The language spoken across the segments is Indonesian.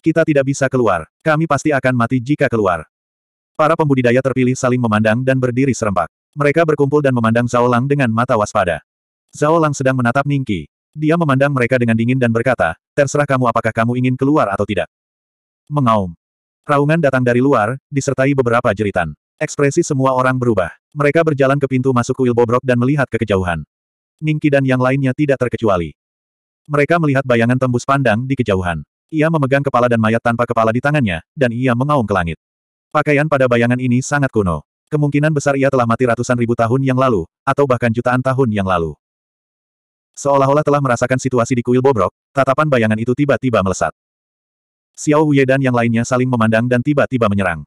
Kita tidak bisa keluar. Kami pasti akan mati jika keluar. Para pembudidaya terpilih saling memandang dan berdiri serempak. Mereka berkumpul dan memandang Zhao Lang dengan mata waspada. Zhao Lang sedang menatap Ningki. Dia memandang mereka dengan dingin dan berkata, terserah kamu apakah kamu ingin keluar atau tidak. Mengaum. Raungan datang dari luar, disertai beberapa jeritan. Ekspresi semua orang berubah. Mereka berjalan ke pintu masuk kuil bobrok dan melihat ke kejauhan. Ningki dan yang lainnya tidak terkecuali. Mereka melihat bayangan tembus pandang di kejauhan. Ia memegang kepala dan mayat tanpa kepala di tangannya, dan ia mengaum ke langit. Pakaian pada bayangan ini sangat kuno. Kemungkinan besar ia telah mati ratusan ribu tahun yang lalu, atau bahkan jutaan tahun yang lalu. Seolah-olah telah merasakan situasi di kuil bobrok, tatapan bayangan itu tiba-tiba melesat. Xiao Wei dan yang lainnya saling memandang dan tiba-tiba menyerang.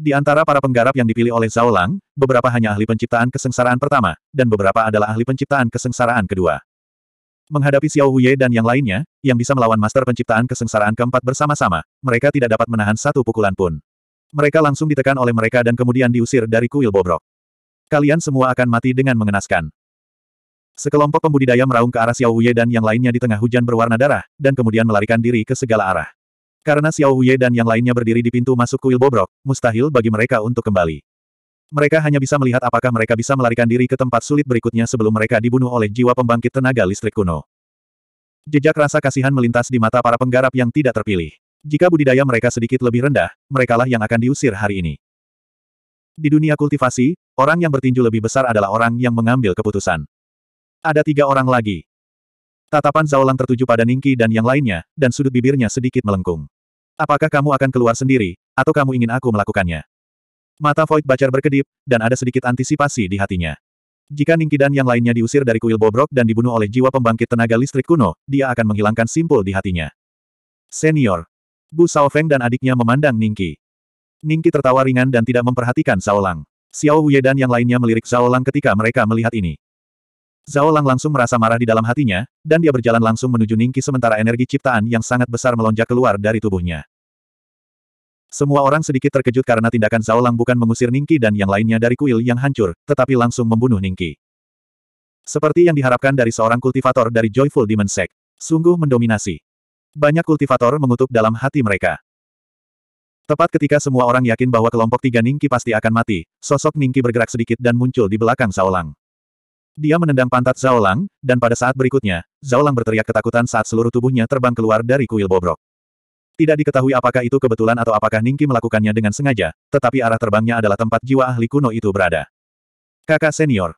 Di antara para penggarap yang dipilih oleh Zhao Lang, beberapa hanya ahli penciptaan kesengsaraan pertama, dan beberapa adalah ahli penciptaan kesengsaraan kedua. Menghadapi Xiao Huye dan yang lainnya, yang bisa melawan Master Penciptaan Kesengsaraan keempat bersama-sama, mereka tidak dapat menahan satu pukulan pun. Mereka langsung ditekan oleh mereka dan kemudian diusir dari kuil bobrok. Kalian semua akan mati dengan mengenaskan. Sekelompok pembudidaya meraung ke arah Xiao Huye dan yang lainnya di tengah hujan berwarna darah, dan kemudian melarikan diri ke segala arah. Karena Xiao Huye dan yang lainnya berdiri di pintu masuk kuil bobrok, mustahil bagi mereka untuk kembali. Mereka hanya bisa melihat apakah mereka bisa melarikan diri ke tempat sulit berikutnya sebelum mereka dibunuh oleh jiwa pembangkit tenaga listrik kuno. Jejak rasa kasihan melintas di mata para penggarap yang tidak terpilih. Jika budidaya mereka sedikit lebih rendah, merekalah yang akan diusir hari ini. Di dunia kultivasi, orang yang bertinju lebih besar adalah orang yang mengambil keputusan. Ada tiga orang lagi. Tatapan Zaolang tertuju pada Ningki dan yang lainnya, dan sudut bibirnya sedikit melengkung. Apakah kamu akan keluar sendiri, atau kamu ingin aku melakukannya? Mata Void Bacar berkedip, dan ada sedikit antisipasi di hatinya. Jika Ningki dan yang lainnya diusir dari kuil bobrok dan dibunuh oleh jiwa pembangkit tenaga listrik kuno, dia akan menghilangkan simpul di hatinya. Senior. Bu Feng dan adiknya memandang Ningki. Ningki tertawa ringan dan tidak memperhatikan Lang. Xiao Huye dan yang lainnya melirik Lang ketika mereka melihat ini. Lang langsung merasa marah di dalam hatinya, dan dia berjalan langsung menuju Ningki sementara energi ciptaan yang sangat besar melonjak keluar dari tubuhnya. Semua orang sedikit terkejut karena tindakan Zhao Lang bukan mengusir Ningki dan yang lainnya dari kuil yang hancur, tetapi langsung membunuh Ningki. Seperti yang diharapkan dari seorang kultivator dari Joyful Demon Sect, sungguh mendominasi. Banyak kultivator mengutuk dalam hati mereka. Tepat ketika semua orang yakin bahwa kelompok tiga Ningki pasti akan mati, sosok Ningki bergerak sedikit dan muncul di belakang Zhao Lang. Dia menendang pantat Zhao Lang, dan pada saat berikutnya, Zhao Lang berteriak ketakutan saat seluruh tubuhnya terbang keluar dari kuil bobrok. Tidak diketahui apakah itu kebetulan atau apakah Ningki melakukannya dengan sengaja, tetapi arah terbangnya adalah tempat jiwa ahli kuno itu berada. Kakak senior.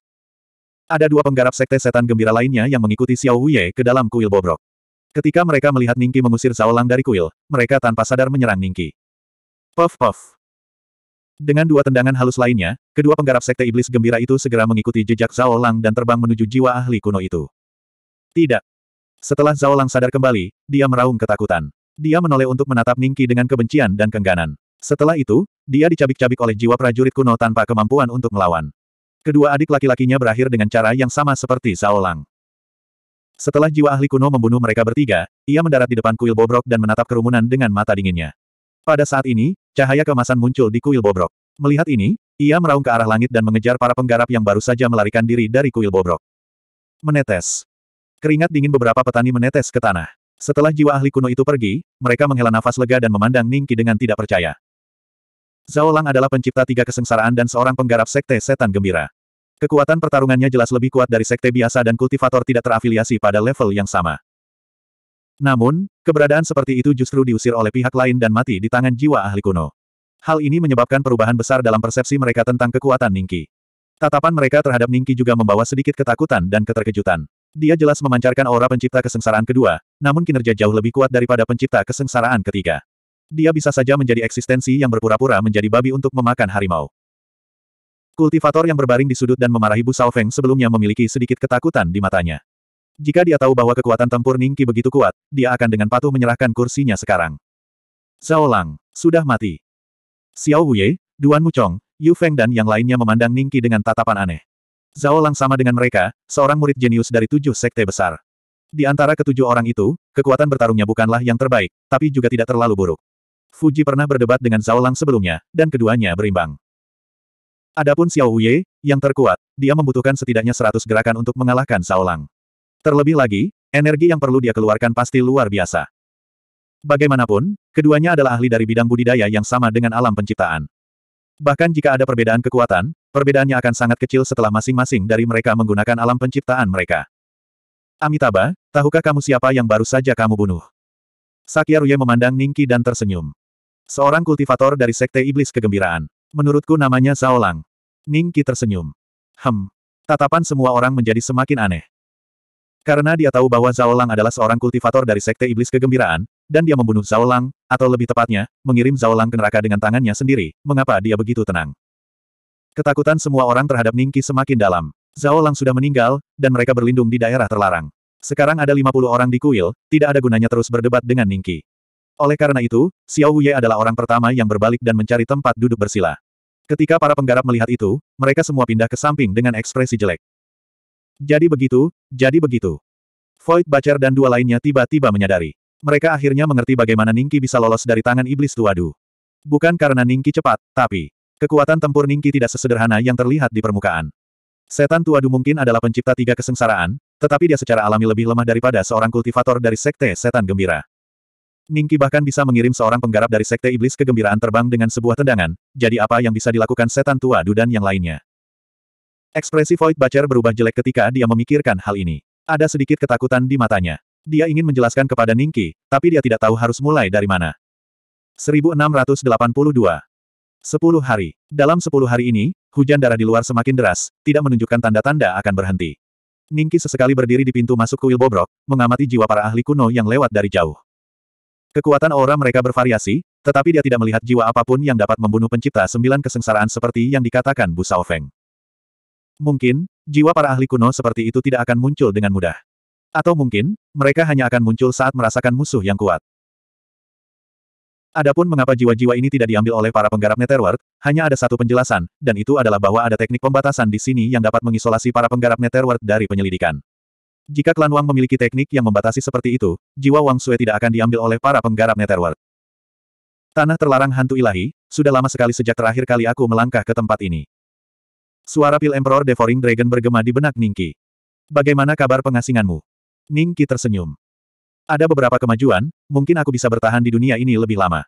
Ada dua penggarap sekte setan gembira lainnya yang mengikuti Xiao Wuye ke dalam kuil bobrok. Ketika mereka melihat Ningki mengusir Lang dari kuil, mereka tanpa sadar menyerang Ningki. Puff puff. Dengan dua tendangan halus lainnya, kedua penggarap sekte iblis gembira itu segera mengikuti jejak Zhao Lang dan terbang menuju jiwa ahli kuno itu. Tidak. Setelah Zhao Lang sadar kembali, dia meraung ketakutan. Dia menoleh untuk menatap Ningki dengan kebencian dan kengganan. Setelah itu, dia dicabik-cabik oleh jiwa prajurit kuno tanpa kemampuan untuk melawan. Kedua adik laki-lakinya berakhir dengan cara yang sama seperti Saolang. Setelah jiwa ahli kuno membunuh mereka bertiga, ia mendarat di depan kuil bobrok dan menatap kerumunan dengan mata dinginnya. Pada saat ini, cahaya kemasan muncul di kuil bobrok. Melihat ini, ia meraung ke arah langit dan mengejar para penggarap yang baru saja melarikan diri dari kuil bobrok. Menetes. Keringat dingin beberapa petani menetes ke tanah. Setelah jiwa ahli kuno itu pergi, mereka menghela nafas lega dan memandang Ningki dengan tidak percaya. Zhao Lang adalah pencipta tiga kesengsaraan dan seorang penggarap sekte setan gembira. Kekuatan pertarungannya jelas lebih kuat dari sekte biasa dan kultivator tidak terafiliasi pada level yang sama. Namun, keberadaan seperti itu justru diusir oleh pihak lain dan mati di tangan jiwa ahli kuno. Hal ini menyebabkan perubahan besar dalam persepsi mereka tentang kekuatan Ningki. Tatapan mereka terhadap Ningki juga membawa sedikit ketakutan dan keterkejutan. Dia jelas memancarkan aura pencipta kesengsaraan kedua, namun kinerja jauh lebih kuat daripada pencipta kesengsaraan ketiga. Dia bisa saja menjadi eksistensi yang berpura-pura menjadi babi untuk memakan harimau. Kultivator yang berbaring di sudut dan memarahi Bu Feng sebelumnya memiliki sedikit ketakutan di matanya. Jika dia tahu bahwa kekuatan tempur Ningki begitu kuat, dia akan dengan patuh menyerahkan kursinya sekarang. Zhao Lang, sudah mati. Xiao Wei, Duan Muchong, Yu Feng dan yang lainnya memandang Ningki dengan tatapan aneh. Zhao Lang sama dengan mereka, seorang murid jenius dari tujuh sekte besar. Di antara ketujuh orang itu, kekuatan bertarungnya bukanlah yang terbaik, tapi juga tidak terlalu buruk. Fuji pernah berdebat dengan Zhao Lang sebelumnya, dan keduanya berimbang. Adapun Xiao Wei, yang terkuat, dia membutuhkan setidaknya seratus gerakan untuk mengalahkan Zhao Lang. Terlebih lagi, energi yang perlu dia keluarkan pasti luar biasa. Bagaimanapun, keduanya adalah ahli dari bidang budidaya yang sama dengan alam penciptaan. Bahkan jika ada perbedaan kekuatan, perbedaannya akan sangat kecil setelah masing-masing dari mereka menggunakan alam penciptaan mereka. Amitabha, tahukah kamu siapa yang baru saja kamu bunuh? Sakyaruye memandang Ningki dan tersenyum. Seorang kultivator dari Sekte Iblis Kegembiraan. Menurutku namanya Lang. Ningki tersenyum. Hem. Tatapan semua orang menjadi semakin aneh. Karena dia tahu bahwa Lang adalah seorang kultivator dari Sekte Iblis Kegembiraan, dan dia membunuh Lang, atau lebih tepatnya, mengirim Lang ke neraka dengan tangannya sendiri, mengapa dia begitu tenang? Ketakutan semua orang terhadap Ningki semakin dalam. Zhao Lang sudah meninggal, dan mereka berlindung di daerah terlarang. Sekarang ada 50 orang di kuil, tidak ada gunanya terus berdebat dengan Ningki. Oleh karena itu, Xiao Huye adalah orang pertama yang berbalik dan mencari tempat duduk bersila. Ketika para penggarap melihat itu, mereka semua pindah ke samping dengan ekspresi jelek. Jadi begitu, jadi begitu. Void Bacer dan dua lainnya tiba-tiba menyadari. Mereka akhirnya mengerti bagaimana Ningki bisa lolos dari tangan iblis tuadu. Bukan karena Ningki cepat, tapi kekuatan tempur Ningki tidak sesederhana yang terlihat di permukaan. Setan tua mungkin adalah pencipta tiga kesengsaraan, tetapi dia secara alami lebih lemah daripada seorang kultivator dari sekte setan gembira. Ningki bahkan bisa mengirim seorang penggarap dari sekte iblis kegembiraan terbang dengan sebuah tendangan, jadi apa yang bisa dilakukan setan tua dudan dan yang lainnya. Ekspresi Void Bacher berubah jelek ketika dia memikirkan hal ini. Ada sedikit ketakutan di matanya. Dia ingin menjelaskan kepada Ningki, tapi dia tidak tahu harus mulai dari mana. 1682 Sepuluh hari. Dalam sepuluh hari ini, hujan darah di luar semakin deras, tidak menunjukkan tanda-tanda akan berhenti. Ningki sesekali berdiri di pintu masuk kuil bobrok, mengamati jiwa para ahli kuno yang lewat dari jauh. Kekuatan aura mereka bervariasi, tetapi dia tidak melihat jiwa apapun yang dapat membunuh pencipta sembilan kesengsaraan seperti yang dikatakan Bu Saofeng. Mungkin, jiwa para ahli kuno seperti itu tidak akan muncul dengan mudah. Atau mungkin, mereka hanya akan muncul saat merasakan musuh yang kuat. Adapun mengapa jiwa-jiwa ini tidak diambil oleh para penggarap Netherworld, hanya ada satu penjelasan, dan itu adalah bahwa ada teknik pembatasan di sini yang dapat mengisolasi para penggarap Netherworld dari penyelidikan. Jika klan Wang memiliki teknik yang membatasi seperti itu, jiwa Wang Sue tidak akan diambil oleh para penggarap Netherworld. Tanah terlarang hantu ilahi, sudah lama sekali sejak terakhir kali aku melangkah ke tempat ini. Suara Pil Emperor Devouring Dragon bergema di benak Ningki. Bagaimana kabar pengasinganmu? Ningki tersenyum. Ada beberapa kemajuan, mungkin aku bisa bertahan di dunia ini lebih lama.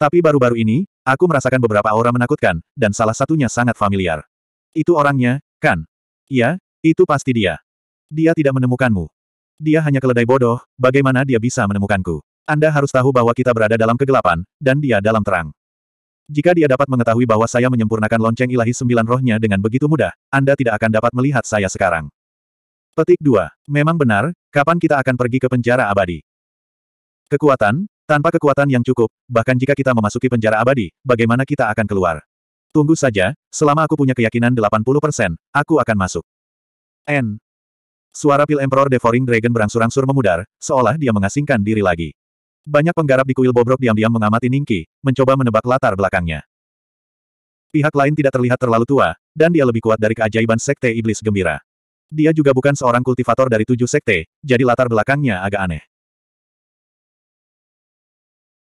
Tapi baru-baru ini, aku merasakan beberapa aura menakutkan, dan salah satunya sangat familiar. Itu orangnya, kan? Iya, itu pasti dia. Dia tidak menemukanmu. Dia hanya keledai bodoh, bagaimana dia bisa menemukanku? Anda harus tahu bahwa kita berada dalam kegelapan, dan dia dalam terang. Jika dia dapat mengetahui bahwa saya menyempurnakan lonceng ilahi sembilan rohnya dengan begitu mudah, Anda tidak akan dapat melihat saya sekarang. Petik 2. Memang benar, kapan kita akan pergi ke penjara abadi? Kekuatan, tanpa kekuatan yang cukup, bahkan jika kita memasuki penjara abadi, bagaimana kita akan keluar? Tunggu saja, selama aku punya keyakinan 80%, aku akan masuk. N. Suara pil Emperor Devouring Dragon berangsur-angsur memudar, seolah dia mengasingkan diri lagi. Banyak penggarap di kuil bobrok diam-diam mengamati Ningki, mencoba menebak latar belakangnya. Pihak lain tidak terlihat terlalu tua, dan dia lebih kuat dari keajaiban Sekte Iblis Gembira. Dia juga bukan seorang kultivator dari tujuh sekte, jadi latar belakangnya agak aneh.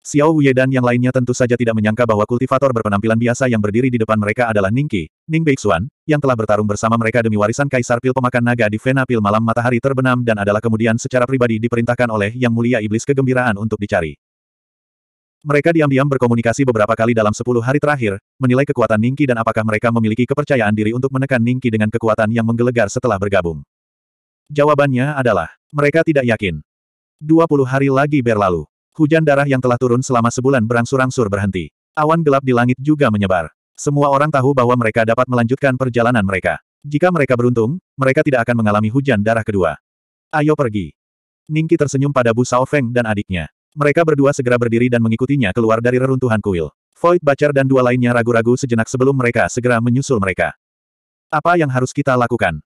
Xiao Wei dan yang lainnya tentu saja tidak menyangka bahwa kultivator berpenampilan biasa yang berdiri di depan mereka adalah Ningqi, Ning Beixuan, yang telah bertarung bersama mereka demi warisan Kaisar Pil Pemakan Naga di Vena Pil Malam Matahari Terbenam dan adalah kemudian secara pribadi diperintahkan oleh Yang Mulia Iblis Kegembiraan untuk dicari. Mereka diam-diam berkomunikasi beberapa kali dalam sepuluh hari terakhir, menilai kekuatan Ningki dan apakah mereka memiliki kepercayaan diri untuk menekan Ningki dengan kekuatan yang menggelegar setelah bergabung. Jawabannya adalah, mereka tidak yakin. Dua puluh hari lagi berlalu. Hujan darah yang telah turun selama sebulan berangsur-angsur berhenti. Awan gelap di langit juga menyebar. Semua orang tahu bahwa mereka dapat melanjutkan perjalanan mereka. Jika mereka beruntung, mereka tidak akan mengalami hujan darah kedua. Ayo pergi. Ningki tersenyum pada Bu Sao Feng dan adiknya. Mereka berdua segera berdiri dan mengikutinya keluar dari reruntuhan kuil. Void Bacar dan dua lainnya ragu-ragu sejenak sebelum mereka segera menyusul mereka. Apa yang harus kita lakukan?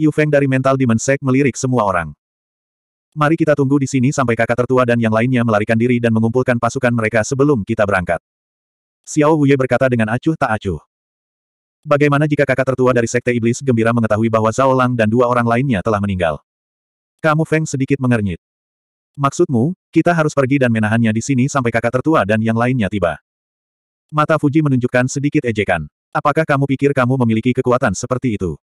Yu Feng dari mental Demon Sect melirik semua orang. Mari kita tunggu di sini sampai kakak tertua dan yang lainnya melarikan diri dan mengumpulkan pasukan mereka sebelum kita berangkat. Xiao Wuye berkata dengan acuh tak acuh. Bagaimana jika kakak tertua dari Sekte Iblis gembira mengetahui bahwa Zhao Lang dan dua orang lainnya telah meninggal? Kamu Feng sedikit mengernyit. Maksudmu, kita harus pergi dan menahannya di sini sampai kakak tertua dan yang lainnya tiba. Mata Fuji menunjukkan sedikit ejekan. Apakah kamu pikir kamu memiliki kekuatan seperti itu?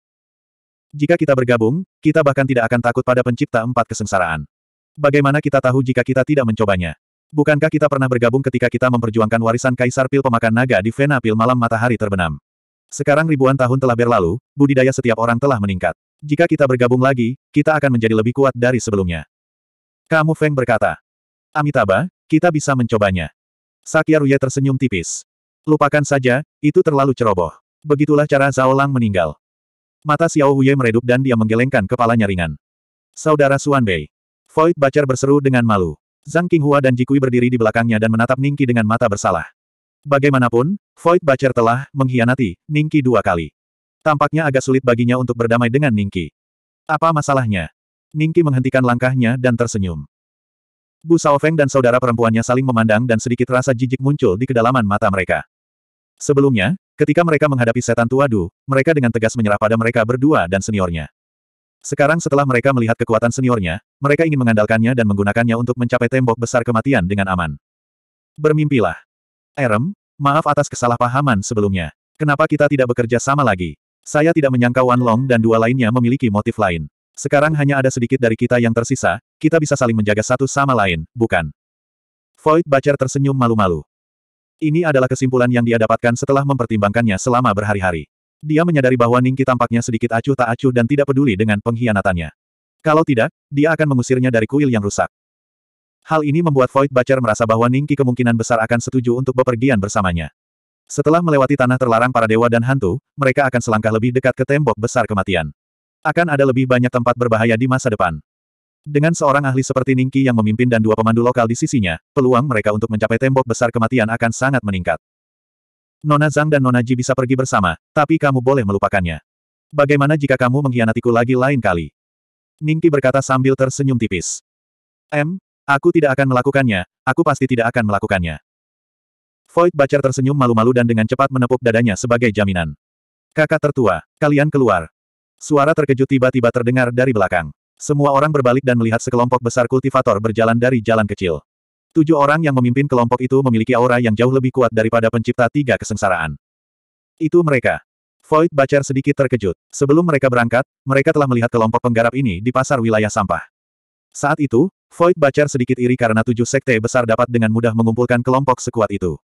Jika kita bergabung, kita bahkan tidak akan takut pada pencipta empat kesengsaraan. Bagaimana kita tahu jika kita tidak mencobanya? Bukankah kita pernah bergabung ketika kita memperjuangkan warisan Kaisar Pil Pemakan Naga di Vena Pil malam matahari terbenam? Sekarang ribuan tahun telah berlalu, budidaya setiap orang telah meningkat. Jika kita bergabung lagi, kita akan menjadi lebih kuat dari sebelumnya. Kamu Feng berkata. Amitabha, kita bisa mencobanya. Sakyaruye tersenyum tipis. Lupakan saja, itu terlalu ceroboh. Begitulah cara Zhao Lang meninggal. Mata Xiao Huye meredup dan dia menggelengkan kepalanya ringan. Saudara Suan Bei. Void Bacar berseru dengan malu. Zhang Qinghua dan Jikui berdiri di belakangnya dan menatap Ningki dengan mata bersalah. Bagaimanapun, Void Bacer telah mengkhianati Ningki dua kali. Tampaknya agak sulit baginya untuk berdamai dengan Ningki. Apa masalahnya? Ningki menghentikan langkahnya dan tersenyum. Bu Saofeng dan saudara perempuannya saling memandang dan sedikit rasa jijik muncul di kedalaman mata mereka. Sebelumnya, ketika mereka menghadapi setan tua Du, mereka dengan tegas menyerah pada mereka berdua dan seniornya. Sekarang setelah mereka melihat kekuatan seniornya, mereka ingin mengandalkannya dan menggunakannya untuk mencapai tembok besar kematian dengan aman. Bermimpilah. Erem, maaf atas kesalahpahaman sebelumnya. Kenapa kita tidak bekerja sama lagi? Saya tidak menyangka Wan Long dan dua lainnya memiliki motif lain. Sekarang hanya ada sedikit dari kita yang tersisa, kita bisa saling menjaga satu sama lain, bukan? Void Bacer tersenyum malu-malu. Ini adalah kesimpulan yang dia dapatkan setelah mempertimbangkannya selama berhari-hari. Dia menyadari bahwa Ningki tampaknya sedikit acuh tak acuh dan tidak peduli dengan pengkhianatannya. Kalau tidak, dia akan mengusirnya dari kuil yang rusak. Hal ini membuat Void Bacer merasa bahwa Ningki kemungkinan besar akan setuju untuk bepergian bersamanya. Setelah melewati tanah terlarang para dewa dan hantu, mereka akan selangkah lebih dekat ke tembok besar kematian. Akan ada lebih banyak tempat berbahaya di masa depan. Dengan seorang ahli seperti Ningki yang memimpin dan dua pemandu lokal di sisinya, peluang mereka untuk mencapai tembok besar kematian akan sangat meningkat. Nona Zhang dan Nona Ji bisa pergi bersama, tapi kamu boleh melupakannya. Bagaimana jika kamu mengkhianatiku lagi lain kali? Ningki berkata sambil tersenyum tipis. M, aku tidak akan melakukannya, aku pasti tidak akan melakukannya. Void Bacer tersenyum malu-malu dan dengan cepat menepuk dadanya sebagai jaminan. Kakak tertua, kalian keluar. Suara terkejut tiba-tiba terdengar dari belakang. Semua orang berbalik dan melihat sekelompok besar kultivator berjalan dari jalan kecil. Tujuh orang yang memimpin kelompok itu memiliki aura yang jauh lebih kuat daripada pencipta tiga kesengsaraan. Itu mereka. Void Bacer sedikit terkejut. Sebelum mereka berangkat, mereka telah melihat kelompok penggarap ini di pasar wilayah sampah. Saat itu, Void Bacer sedikit iri karena tujuh sekte besar dapat dengan mudah mengumpulkan kelompok sekuat itu.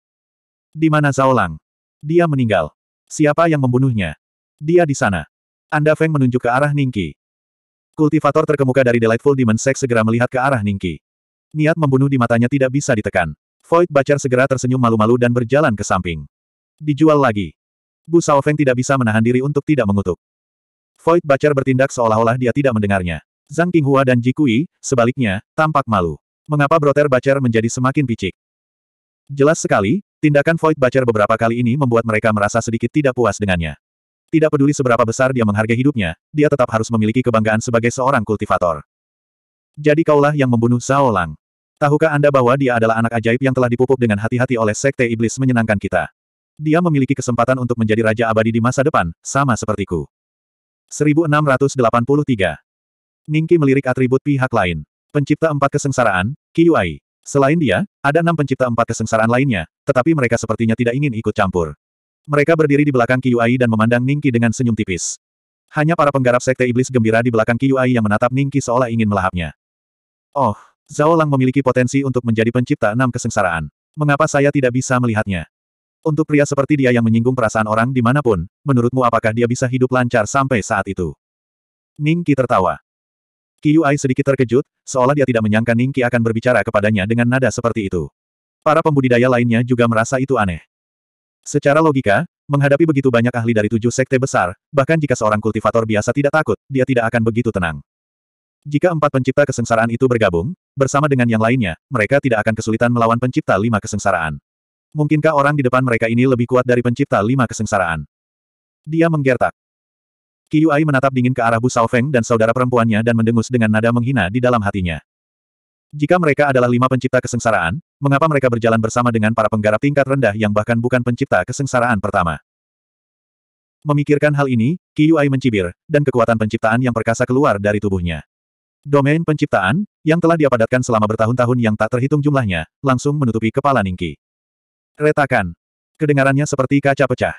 Di mana Lang? Dia meninggal. Siapa yang membunuhnya? Dia di sana. Anda Feng menunjuk ke arah Ningki. Kultivator terkemuka dari Delightful Demon Sex segera melihat ke arah Ningki. Niat membunuh di matanya tidak bisa ditekan. Void Bacar segera tersenyum malu-malu dan berjalan ke samping. Dijual lagi. Bu Feng tidak bisa menahan diri untuk tidak mengutuk. Void Bacar bertindak seolah-olah dia tidak mendengarnya. Zhang Qinghua dan Ji Kui, sebaliknya, tampak malu. Mengapa Broter Bacar menjadi semakin picik? Jelas sekali, tindakan Void Bacar beberapa kali ini membuat mereka merasa sedikit tidak puas dengannya. Tidak peduli seberapa besar dia menghargai hidupnya, dia tetap harus memiliki kebanggaan sebagai seorang kultivator. Jadi kaulah yang membunuh Zhao Lang. Tahukah Anda bahwa dia adalah anak ajaib yang telah dipupuk dengan hati-hati oleh Sekte Iblis menyenangkan kita? Dia memiliki kesempatan untuk menjadi Raja Abadi di masa depan, sama sepertiku. 1683 Ningki melirik atribut pihak lain. Pencipta empat kesengsaraan, Qiyuai. Selain dia, ada enam pencipta empat kesengsaraan lainnya, tetapi mereka sepertinya tidak ingin ikut campur. Mereka berdiri di belakang Qi dan memandang Ningki dengan senyum tipis. Hanya para penggarap sekte iblis gembira di belakang Qi yang menatap Ningki seolah ingin melahapnya. Oh, Zhao Lang memiliki potensi untuk menjadi pencipta enam kesengsaraan. Mengapa saya tidak bisa melihatnya? Untuk pria seperti dia yang menyinggung perasaan orang dimanapun, menurutmu apakah dia bisa hidup lancar sampai saat itu? Ningki tertawa. Qi sedikit terkejut, seolah dia tidak menyangka Ningki akan berbicara kepadanya dengan nada seperti itu. Para pembudidaya lainnya juga merasa itu aneh. Secara logika, menghadapi begitu banyak ahli dari tujuh sekte besar, bahkan jika seorang kultivator biasa tidak takut, dia tidak akan begitu tenang. Jika empat pencipta kesengsaraan itu bergabung, bersama dengan yang lainnya, mereka tidak akan kesulitan melawan pencipta lima kesengsaraan. Mungkinkah orang di depan mereka ini lebih kuat dari pencipta lima kesengsaraan? Dia menggertak. Qi menatap dingin ke arah Bu Feng dan saudara perempuannya dan mendengus dengan nada menghina di dalam hatinya. Jika mereka adalah lima pencipta kesengsaraan, mengapa mereka berjalan bersama dengan para penggarap tingkat rendah yang bahkan bukan pencipta kesengsaraan pertama. Memikirkan hal ini, Qiyuai mencibir, dan kekuatan penciptaan yang perkasa keluar dari tubuhnya. Domain penciptaan, yang telah dia padatkan selama bertahun-tahun yang tak terhitung jumlahnya, langsung menutupi kepala Ningki. Retakan. Kedengarannya seperti kaca pecah.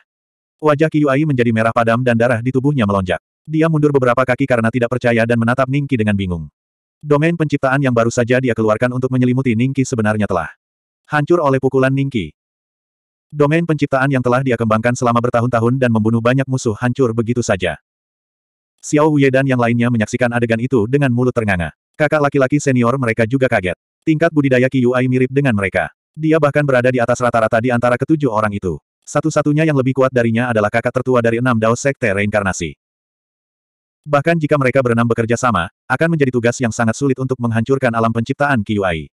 Wajah Qiyuai menjadi merah padam dan darah di tubuhnya melonjak. Dia mundur beberapa kaki karena tidak percaya dan menatap Ningki dengan bingung. Domain penciptaan yang baru saja dia keluarkan untuk menyelimuti Ningki sebenarnya telah hancur oleh pukulan Ningki. Domain penciptaan yang telah dia kembangkan selama bertahun-tahun dan membunuh banyak musuh hancur begitu saja. Xiao Wei dan yang lainnya menyaksikan adegan itu dengan mulut ternganga. Kakak laki-laki senior mereka juga kaget. Tingkat budidaya Qi mirip dengan mereka. Dia bahkan berada di atas rata-rata di antara ketujuh orang itu. Satu-satunya yang lebih kuat darinya adalah kakak tertua dari enam Dao Sekte Reinkarnasi. Bahkan jika mereka berenam bekerja sama, akan menjadi tugas yang sangat sulit untuk menghancurkan alam penciptaan Qi.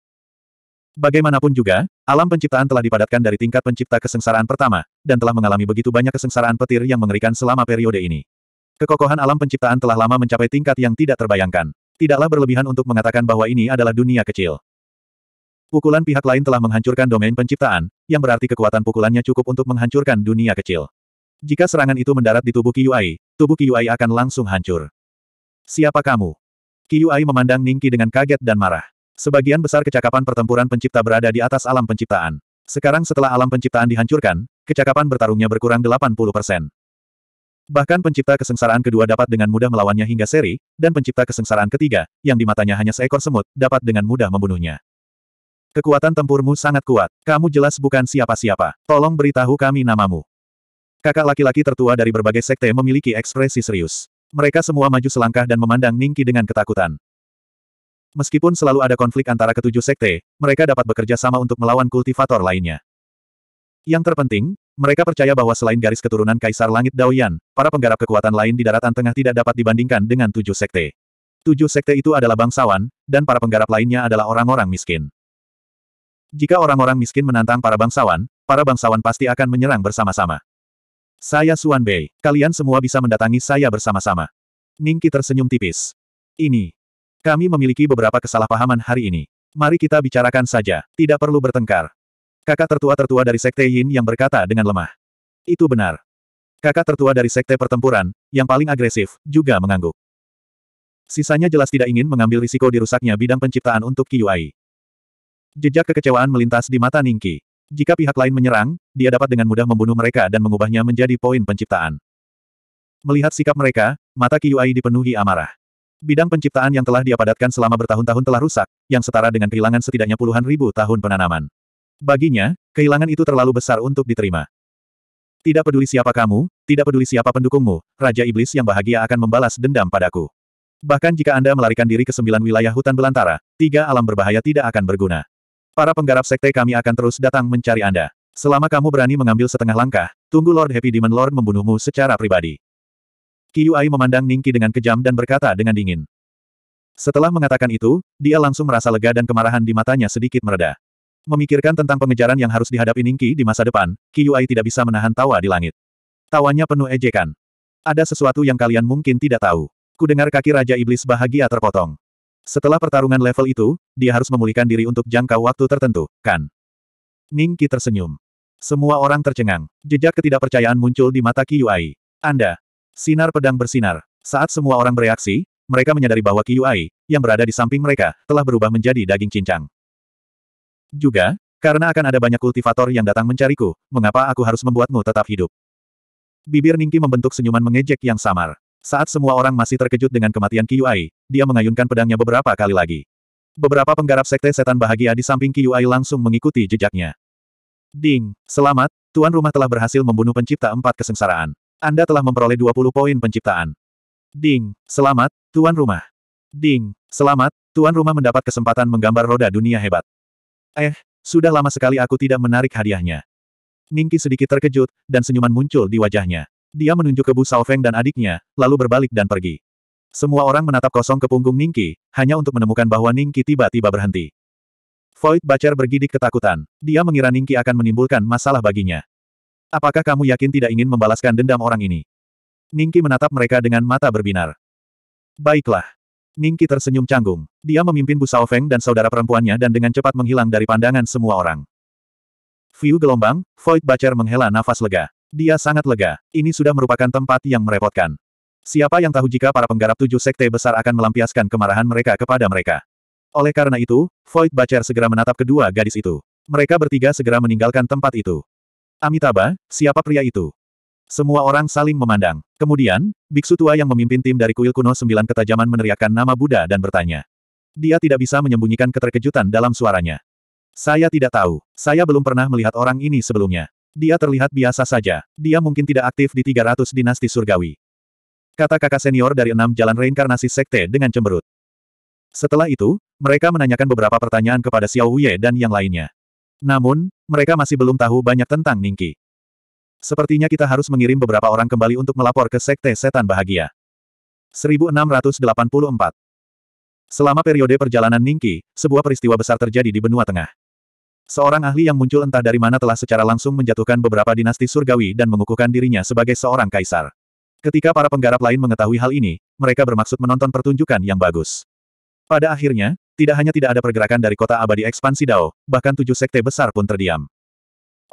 Bagaimanapun juga, alam penciptaan telah dipadatkan dari tingkat pencipta kesengsaraan pertama, dan telah mengalami begitu banyak kesengsaraan petir yang mengerikan selama periode ini. Kekokohan alam penciptaan telah lama mencapai tingkat yang tidak terbayangkan. Tidaklah berlebihan untuk mengatakan bahwa ini adalah dunia kecil. Pukulan pihak lain telah menghancurkan domain penciptaan, yang berarti kekuatan pukulannya cukup untuk menghancurkan dunia kecil. Jika serangan itu mendarat di tubuh Qi, tubuh Qi akan langsung hancur. Siapa kamu? Qi memandang Ningki dengan kaget dan marah. Sebagian besar kecakapan pertempuran pencipta berada di atas alam penciptaan. Sekarang setelah alam penciptaan dihancurkan, kecakapan bertarungnya berkurang 80%. Bahkan pencipta kesengsaraan kedua dapat dengan mudah melawannya hingga seri, dan pencipta kesengsaraan ketiga, yang di matanya hanya seekor semut, dapat dengan mudah membunuhnya. Kekuatan tempurmu sangat kuat. Kamu jelas bukan siapa-siapa. Tolong beritahu kami namamu. Kakak laki-laki tertua dari berbagai sekte memiliki ekspresi serius. Mereka semua maju selangkah dan memandang Ningki dengan ketakutan. Meskipun selalu ada konflik antara ketujuh sekte, mereka dapat bekerja sama untuk melawan kultivator lainnya. Yang terpenting, mereka percaya bahwa selain garis keturunan Kaisar Langit Daoyan, para penggarap kekuatan lain di daratan tengah tidak dapat dibandingkan dengan tujuh sekte. Tujuh sekte itu adalah bangsawan, dan para penggarap lainnya adalah orang-orang miskin. Jika orang-orang miskin menantang para bangsawan, para bangsawan pasti akan menyerang bersama-sama. Saya Suan Bei. Kalian semua bisa mendatangi saya bersama-sama. Ningki tersenyum tipis. Ini. Kami memiliki beberapa kesalahpahaman hari ini. Mari kita bicarakan saja, tidak perlu bertengkar. Kakak tertua-tertua dari Sekte Yin yang berkata dengan lemah. Itu benar. Kakak tertua dari Sekte Pertempuran, yang paling agresif, juga mengangguk. Sisanya jelas tidak ingin mengambil risiko dirusaknya bidang penciptaan untuk Kiyuai. Jejak kekecewaan melintas di mata Ningki. Jika pihak lain menyerang, dia dapat dengan mudah membunuh mereka dan mengubahnya menjadi poin penciptaan. Melihat sikap mereka, mata Qi dipenuhi amarah. Bidang penciptaan yang telah dia padatkan selama bertahun-tahun telah rusak, yang setara dengan kehilangan setidaknya puluhan ribu tahun penanaman. Baginya, kehilangan itu terlalu besar untuk diterima. Tidak peduli siapa kamu, tidak peduli siapa pendukungmu, Raja Iblis yang bahagia akan membalas dendam padaku. Bahkan jika Anda melarikan diri ke sembilan wilayah hutan belantara, tiga alam berbahaya tidak akan berguna. Para penggarap sekte kami akan terus datang mencari Anda. Selama kamu berani mengambil setengah langkah, tunggu Lord Happy Demon Lord membunuhmu secara pribadi. Kiyuai memandang Ningki dengan kejam dan berkata dengan dingin. Setelah mengatakan itu, dia langsung merasa lega dan kemarahan di matanya sedikit mereda. Memikirkan tentang pengejaran yang harus dihadapi Ningki di masa depan, Kiyuai tidak bisa menahan tawa di langit. Tawanya penuh ejekan. Ada sesuatu yang kalian mungkin tidak tahu. Kudengar kaki Raja Iblis bahagia terpotong. Setelah pertarungan level itu, dia harus memulihkan diri untuk jangka waktu tertentu, kan? Ning Qi tersenyum. Semua orang tercengang. Jejak ketidakpercayaan muncul di mata Qi. Anda. Sinar pedang bersinar. Saat semua orang bereaksi, mereka menyadari bahwa Qi, yang berada di samping mereka, telah berubah menjadi daging cincang. Juga, karena akan ada banyak kultivator yang datang mencariku, mengapa aku harus membuatmu tetap hidup? Bibir Ningki membentuk senyuman mengejek yang samar. Saat semua orang masih terkejut dengan kematian Qiyuai, dia mengayunkan pedangnya beberapa kali lagi. Beberapa penggarap sekte setan bahagia di samping Qiyuai langsung mengikuti jejaknya. Ding, selamat, tuan rumah telah berhasil membunuh pencipta empat kesengsaraan. Anda telah memperoleh 20 poin penciptaan. Ding, selamat, tuan rumah. Ding, selamat, tuan rumah mendapat kesempatan menggambar roda dunia hebat. Eh, sudah lama sekali aku tidak menarik hadiahnya. Ningki sedikit terkejut, dan senyuman muncul di wajahnya. Dia menunjuk ke Bu Saofeng dan adiknya, lalu berbalik dan pergi. Semua orang menatap kosong ke punggung Ningki, hanya untuk menemukan bahwa Ningki tiba-tiba berhenti. Void Bacer bergidik ketakutan. Dia mengira Ningki akan menimbulkan masalah baginya. Apakah kamu yakin tidak ingin membalaskan dendam orang ini? Ningki menatap mereka dengan mata berbinar. Baiklah. Ningki tersenyum canggung. Dia memimpin Bu Saofeng dan saudara perempuannya dan dengan cepat menghilang dari pandangan semua orang. View gelombang, Void Bacer menghela nafas lega. Dia sangat lega. Ini sudah merupakan tempat yang merepotkan. Siapa yang tahu jika para penggarap tujuh sekte besar akan melampiaskan kemarahan mereka kepada mereka. Oleh karena itu, Void Bacer segera menatap kedua gadis itu. Mereka bertiga segera meninggalkan tempat itu. Amitabha, siapa pria itu? Semua orang saling memandang. Kemudian, biksu tua yang memimpin tim dari kuil kuno sembilan ketajaman meneriakkan nama Buddha dan bertanya. Dia tidak bisa menyembunyikan keterkejutan dalam suaranya. Saya tidak tahu. Saya belum pernah melihat orang ini sebelumnya. Dia terlihat biasa saja. Dia mungkin tidak aktif di 300 dinasti surgawi. Kata kakak senior dari enam jalan reinkarnasi sekte dengan cemberut. Setelah itu, mereka menanyakan beberapa pertanyaan kepada Xiao Wuye dan yang lainnya. Namun, mereka masih belum tahu banyak tentang Ningki. Sepertinya kita harus mengirim beberapa orang kembali untuk melapor ke Sekte Setan Bahagia. 1684 Selama periode perjalanan Ningki, sebuah peristiwa besar terjadi di benua tengah. Seorang ahli yang muncul entah dari mana telah secara langsung menjatuhkan beberapa dinasti surgawi dan mengukuhkan dirinya sebagai seorang kaisar. Ketika para penggarap lain mengetahui hal ini, mereka bermaksud menonton pertunjukan yang bagus. Pada akhirnya, tidak hanya tidak ada pergerakan dari kota abadi ekspansi Dao, bahkan tujuh sekte besar pun terdiam.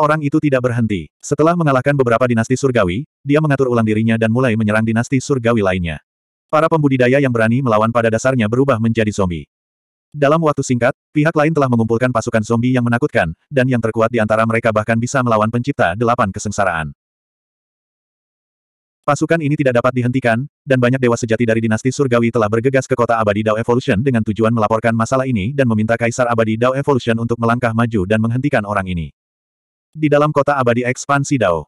Orang itu tidak berhenti. Setelah mengalahkan beberapa dinasti surgawi, dia mengatur ulang dirinya dan mulai menyerang dinasti surgawi lainnya. Para pembudidaya yang berani melawan pada dasarnya berubah menjadi zombie. Dalam waktu singkat, pihak lain telah mengumpulkan pasukan zombie yang menakutkan, dan yang terkuat di antara mereka bahkan bisa melawan pencipta delapan kesengsaraan. Pasukan ini tidak dapat dihentikan, dan banyak dewa sejati dari dinasti surgawi telah bergegas ke kota abadi Dao Evolution dengan tujuan melaporkan masalah ini dan meminta Kaisar abadi Dao Evolution untuk melangkah maju dan menghentikan orang ini. Di dalam kota abadi ekspansi Dao.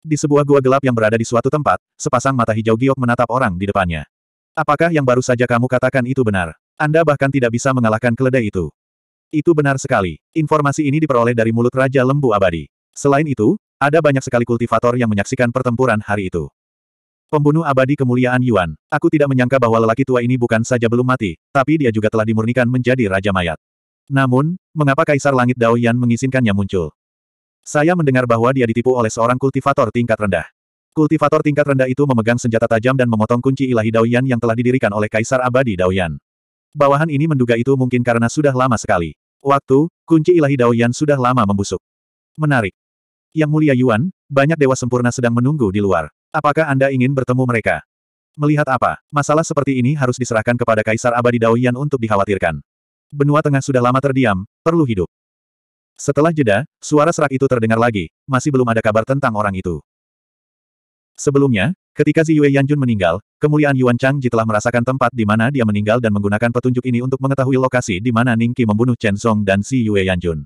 Di sebuah gua gelap yang berada di suatu tempat, sepasang mata hijau giok menatap orang di depannya. Apakah yang baru saja kamu katakan itu benar? Anda bahkan tidak bisa mengalahkan keledai itu. Itu benar sekali. Informasi ini diperoleh dari mulut Raja Lembu Abadi. Selain itu, ada banyak sekali kultivator yang menyaksikan pertempuran hari itu. Pembunuh abadi kemuliaan Yuan, aku tidak menyangka bahwa lelaki tua ini bukan saja belum mati, tapi dia juga telah dimurnikan menjadi Raja Mayat. Namun, mengapa Kaisar Langit Dao Yan mengizinkannya muncul? Saya mendengar bahwa dia ditipu oleh seorang kultivator tingkat rendah. Kultivator tingkat rendah itu memegang senjata tajam dan memotong kunci ilahi Dao Yan yang telah didirikan oleh Kaisar Abadi Dao Yan. Bawahan ini menduga itu mungkin karena sudah lama sekali. Waktu, kunci ilahi Daoyan sudah lama membusuk. Menarik. Yang mulia Yuan, banyak dewa sempurna sedang menunggu di luar. Apakah Anda ingin bertemu mereka? Melihat apa, masalah seperti ini harus diserahkan kepada Kaisar Abadi Daoyan untuk dikhawatirkan. Benua Tengah sudah lama terdiam, perlu hidup. Setelah jeda, suara serak itu terdengar lagi, masih belum ada kabar tentang orang itu. Sebelumnya, ketika Ziyue Yue Yanjun meninggal, kemuliaan Yuan Changji telah merasakan tempat di mana dia meninggal dan menggunakan petunjuk ini untuk mengetahui lokasi di mana Ningqi membunuh Chen Song dan Ziyue Yue Yanjun.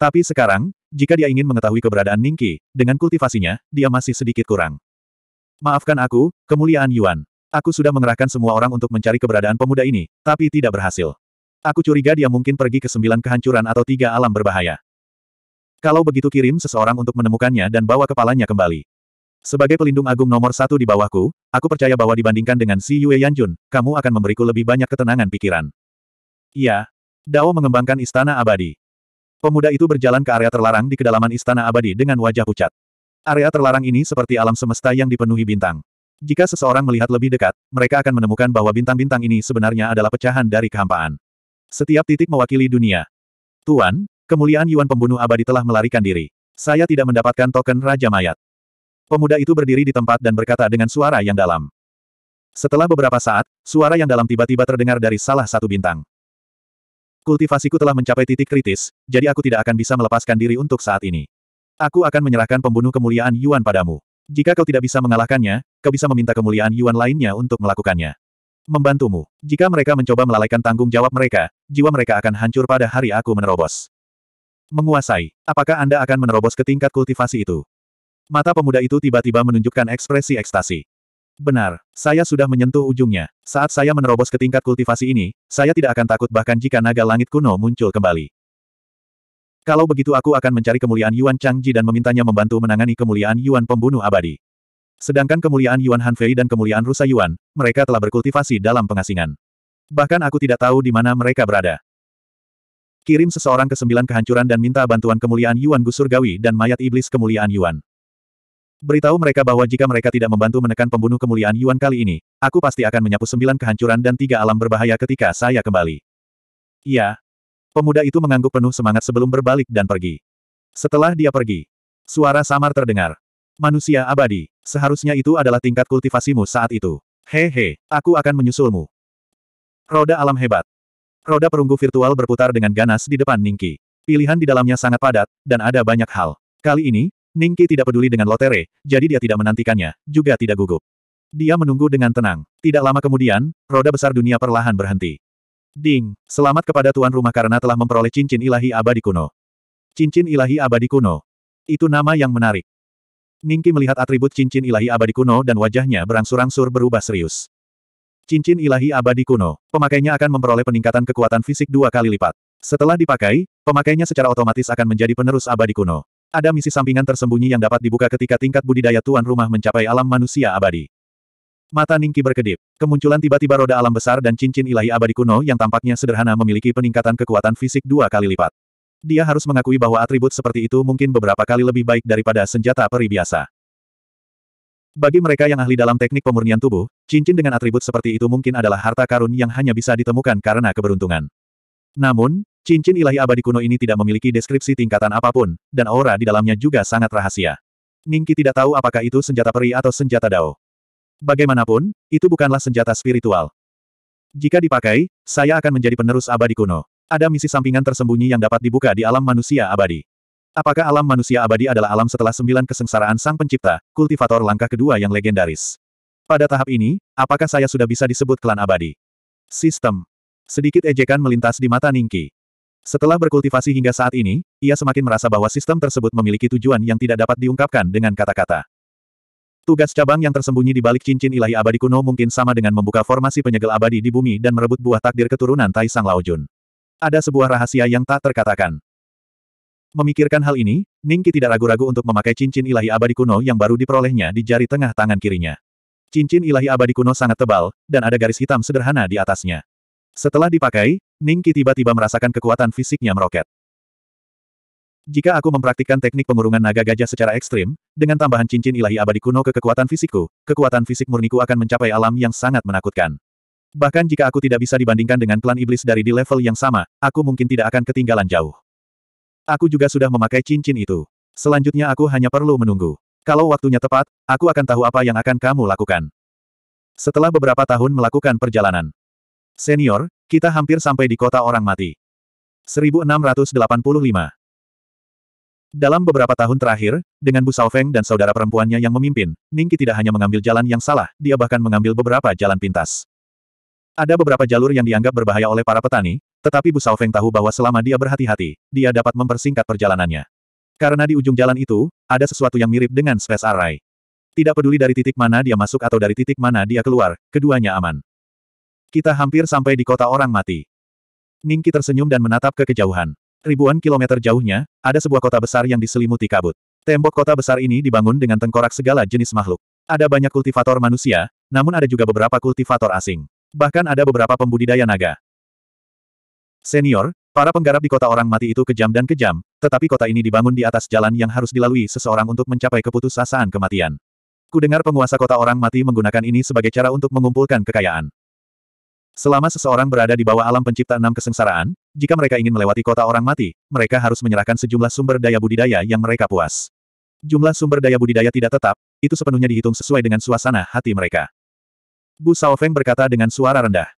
Tapi sekarang, jika dia ingin mengetahui keberadaan Ningqi, dengan kultivasinya, dia masih sedikit kurang. Maafkan aku, kemuliaan Yuan. Aku sudah mengerahkan semua orang untuk mencari keberadaan pemuda ini, tapi tidak berhasil. Aku curiga dia mungkin pergi ke sembilan kehancuran atau tiga alam berbahaya. Kalau begitu kirim seseorang untuk menemukannya dan bawa kepalanya kembali. Sebagai pelindung agung nomor satu di bawahku, aku percaya bahwa dibandingkan dengan si Yue Yanjun, kamu akan memberiku lebih banyak ketenangan pikiran. Iya. Dao mengembangkan istana abadi. Pemuda itu berjalan ke area terlarang di kedalaman istana abadi dengan wajah pucat. Area terlarang ini seperti alam semesta yang dipenuhi bintang. Jika seseorang melihat lebih dekat, mereka akan menemukan bahwa bintang-bintang ini sebenarnya adalah pecahan dari kehampaan. Setiap titik mewakili dunia. Tuan, kemuliaan Yuan pembunuh abadi telah melarikan diri. Saya tidak mendapatkan token Raja Mayat. Pemuda itu berdiri di tempat dan berkata dengan suara yang dalam. Setelah beberapa saat, suara yang dalam tiba-tiba terdengar dari salah satu bintang. Kultivasiku telah mencapai titik kritis, jadi aku tidak akan bisa melepaskan diri untuk saat ini. Aku akan menyerahkan pembunuh kemuliaan Yuan padamu. Jika kau tidak bisa mengalahkannya, kau bisa meminta kemuliaan Yuan lainnya untuk melakukannya. Membantumu. Jika mereka mencoba melalaikan tanggung jawab mereka, jiwa mereka akan hancur pada hari aku menerobos. Menguasai. Apakah Anda akan menerobos ke tingkat kultivasi itu? Mata pemuda itu tiba-tiba menunjukkan ekspresi ekstasi. Benar, saya sudah menyentuh ujungnya. Saat saya menerobos ke tingkat kultivasi ini, saya tidak akan takut bahkan jika naga langit kuno muncul kembali. Kalau begitu aku akan mencari kemuliaan Yuan Changji dan memintanya membantu menangani kemuliaan Yuan pembunuh abadi. Sedangkan kemuliaan Yuan Hanfei dan kemuliaan Rusa Yuan, mereka telah berkultivasi dalam pengasingan. Bahkan aku tidak tahu di mana mereka berada. Kirim seseorang ke sembilan kehancuran dan minta bantuan kemuliaan Yuan Gusur Gawi dan mayat iblis kemuliaan Yuan. Beritahu mereka bahwa jika mereka tidak membantu menekan pembunuh kemuliaan Yuan kali ini, aku pasti akan menyapu sembilan kehancuran dan tiga alam berbahaya ketika saya kembali. Iya. Pemuda itu mengangguk penuh semangat sebelum berbalik dan pergi. Setelah dia pergi, suara samar terdengar. Manusia abadi, seharusnya itu adalah tingkat kultivasimu saat itu. Hehe, aku akan menyusulmu. Roda alam hebat. Roda perunggu virtual berputar dengan ganas di depan Ningki. Pilihan di dalamnya sangat padat, dan ada banyak hal. Kali ini, Ningki tidak peduli dengan Lotere, jadi dia tidak menantikannya, juga tidak gugup. Dia menunggu dengan tenang. Tidak lama kemudian, roda besar dunia perlahan berhenti. Ding, selamat kepada tuan rumah karena telah memperoleh cincin ilahi abadi kuno. Cincin ilahi abadi kuno. Itu nama yang menarik. Ningki melihat atribut cincin ilahi abadi kuno dan wajahnya berangsur-angsur berubah serius. Cincin ilahi abadi kuno, pemakainya akan memperoleh peningkatan kekuatan fisik dua kali lipat. Setelah dipakai, pemakainya secara otomatis akan menjadi penerus abadi kuno. Ada misi sampingan tersembunyi yang dapat dibuka ketika tingkat budidaya tuan rumah mencapai alam manusia abadi. Mata Ningki berkedip. Kemunculan tiba-tiba roda alam besar dan cincin ilahi abadi kuno yang tampaknya sederhana memiliki peningkatan kekuatan fisik dua kali lipat. Dia harus mengakui bahwa atribut seperti itu mungkin beberapa kali lebih baik daripada senjata peri biasa. Bagi mereka yang ahli dalam teknik pemurnian tubuh, cincin dengan atribut seperti itu mungkin adalah harta karun yang hanya bisa ditemukan karena keberuntungan. Namun, Cincin ilahi abadi kuno ini tidak memiliki deskripsi tingkatan apapun, dan aura di dalamnya juga sangat rahasia. Ningki tidak tahu apakah itu senjata peri atau senjata dao. Bagaimanapun, itu bukanlah senjata spiritual. Jika dipakai, saya akan menjadi penerus abadi kuno. Ada misi sampingan tersembunyi yang dapat dibuka di alam manusia abadi. Apakah alam manusia abadi adalah alam setelah sembilan kesengsaraan sang pencipta, kultivator langkah kedua yang legendaris? Pada tahap ini, apakah saya sudah bisa disebut klan abadi? Sistem. Sedikit ejekan melintas di mata Ningki. Setelah berkultivasi hingga saat ini, ia semakin merasa bahwa sistem tersebut memiliki tujuan yang tidak dapat diungkapkan dengan kata-kata. Tugas cabang yang tersembunyi di balik cincin ilahi abadi kuno mungkin sama dengan membuka formasi penyegel abadi di bumi dan merebut buah takdir keturunan Tai Sang Laojun. Ada sebuah rahasia yang tak terkatakan. Memikirkan hal ini, Ningki tidak ragu-ragu untuk memakai cincin ilahi abadi kuno yang baru diperolehnya di jari tengah tangan kirinya. Cincin ilahi abadi kuno sangat tebal, dan ada garis hitam sederhana di atasnya. Setelah dipakai, Ningki tiba-tiba merasakan kekuatan fisiknya meroket. Jika aku mempraktikkan teknik pengurungan naga gajah secara ekstrim, dengan tambahan cincin ilahi abadi kuno ke kekuatan fisikku, kekuatan fisik murniku akan mencapai alam yang sangat menakutkan. Bahkan jika aku tidak bisa dibandingkan dengan klan iblis dari di level yang sama, aku mungkin tidak akan ketinggalan jauh. Aku juga sudah memakai cincin itu. Selanjutnya aku hanya perlu menunggu. Kalau waktunya tepat, aku akan tahu apa yang akan kamu lakukan. Setelah beberapa tahun melakukan perjalanan, Senior, kita hampir sampai di kota orang mati. 1685 Dalam beberapa tahun terakhir, dengan Bu Saofeng dan saudara perempuannya yang memimpin, Ningki tidak hanya mengambil jalan yang salah, dia bahkan mengambil beberapa jalan pintas. Ada beberapa jalur yang dianggap berbahaya oleh para petani, tetapi Bu Saofeng tahu bahwa selama dia berhati-hati, dia dapat mempersingkat perjalanannya. Karena di ujung jalan itu, ada sesuatu yang mirip dengan space array. Tidak peduli dari titik mana dia masuk atau dari titik mana dia keluar, keduanya aman. Kita hampir sampai di kota orang mati. Ningki tersenyum dan menatap ke kejauhan. Ribuan kilometer jauhnya, ada sebuah kota besar yang diselimuti kabut. Tembok kota besar ini dibangun dengan tengkorak segala jenis makhluk. Ada banyak kultivator manusia, namun ada juga beberapa kultivator asing. Bahkan ada beberapa pembudidaya naga. Senior, para penggarap di kota orang mati itu kejam dan kejam, tetapi kota ini dibangun di atas jalan yang harus dilalui seseorang untuk mencapai keputusasaan kematian. Kudengar penguasa kota orang mati menggunakan ini sebagai cara untuk mengumpulkan kekayaan. Selama seseorang berada di bawah alam pencipta enam kesengsaraan, jika mereka ingin melewati kota orang mati, mereka harus menyerahkan sejumlah sumber daya budidaya yang mereka puas. Jumlah sumber daya budidaya tidak tetap, itu sepenuhnya dihitung sesuai dengan suasana hati mereka. Bu Saofeng berkata dengan suara rendah.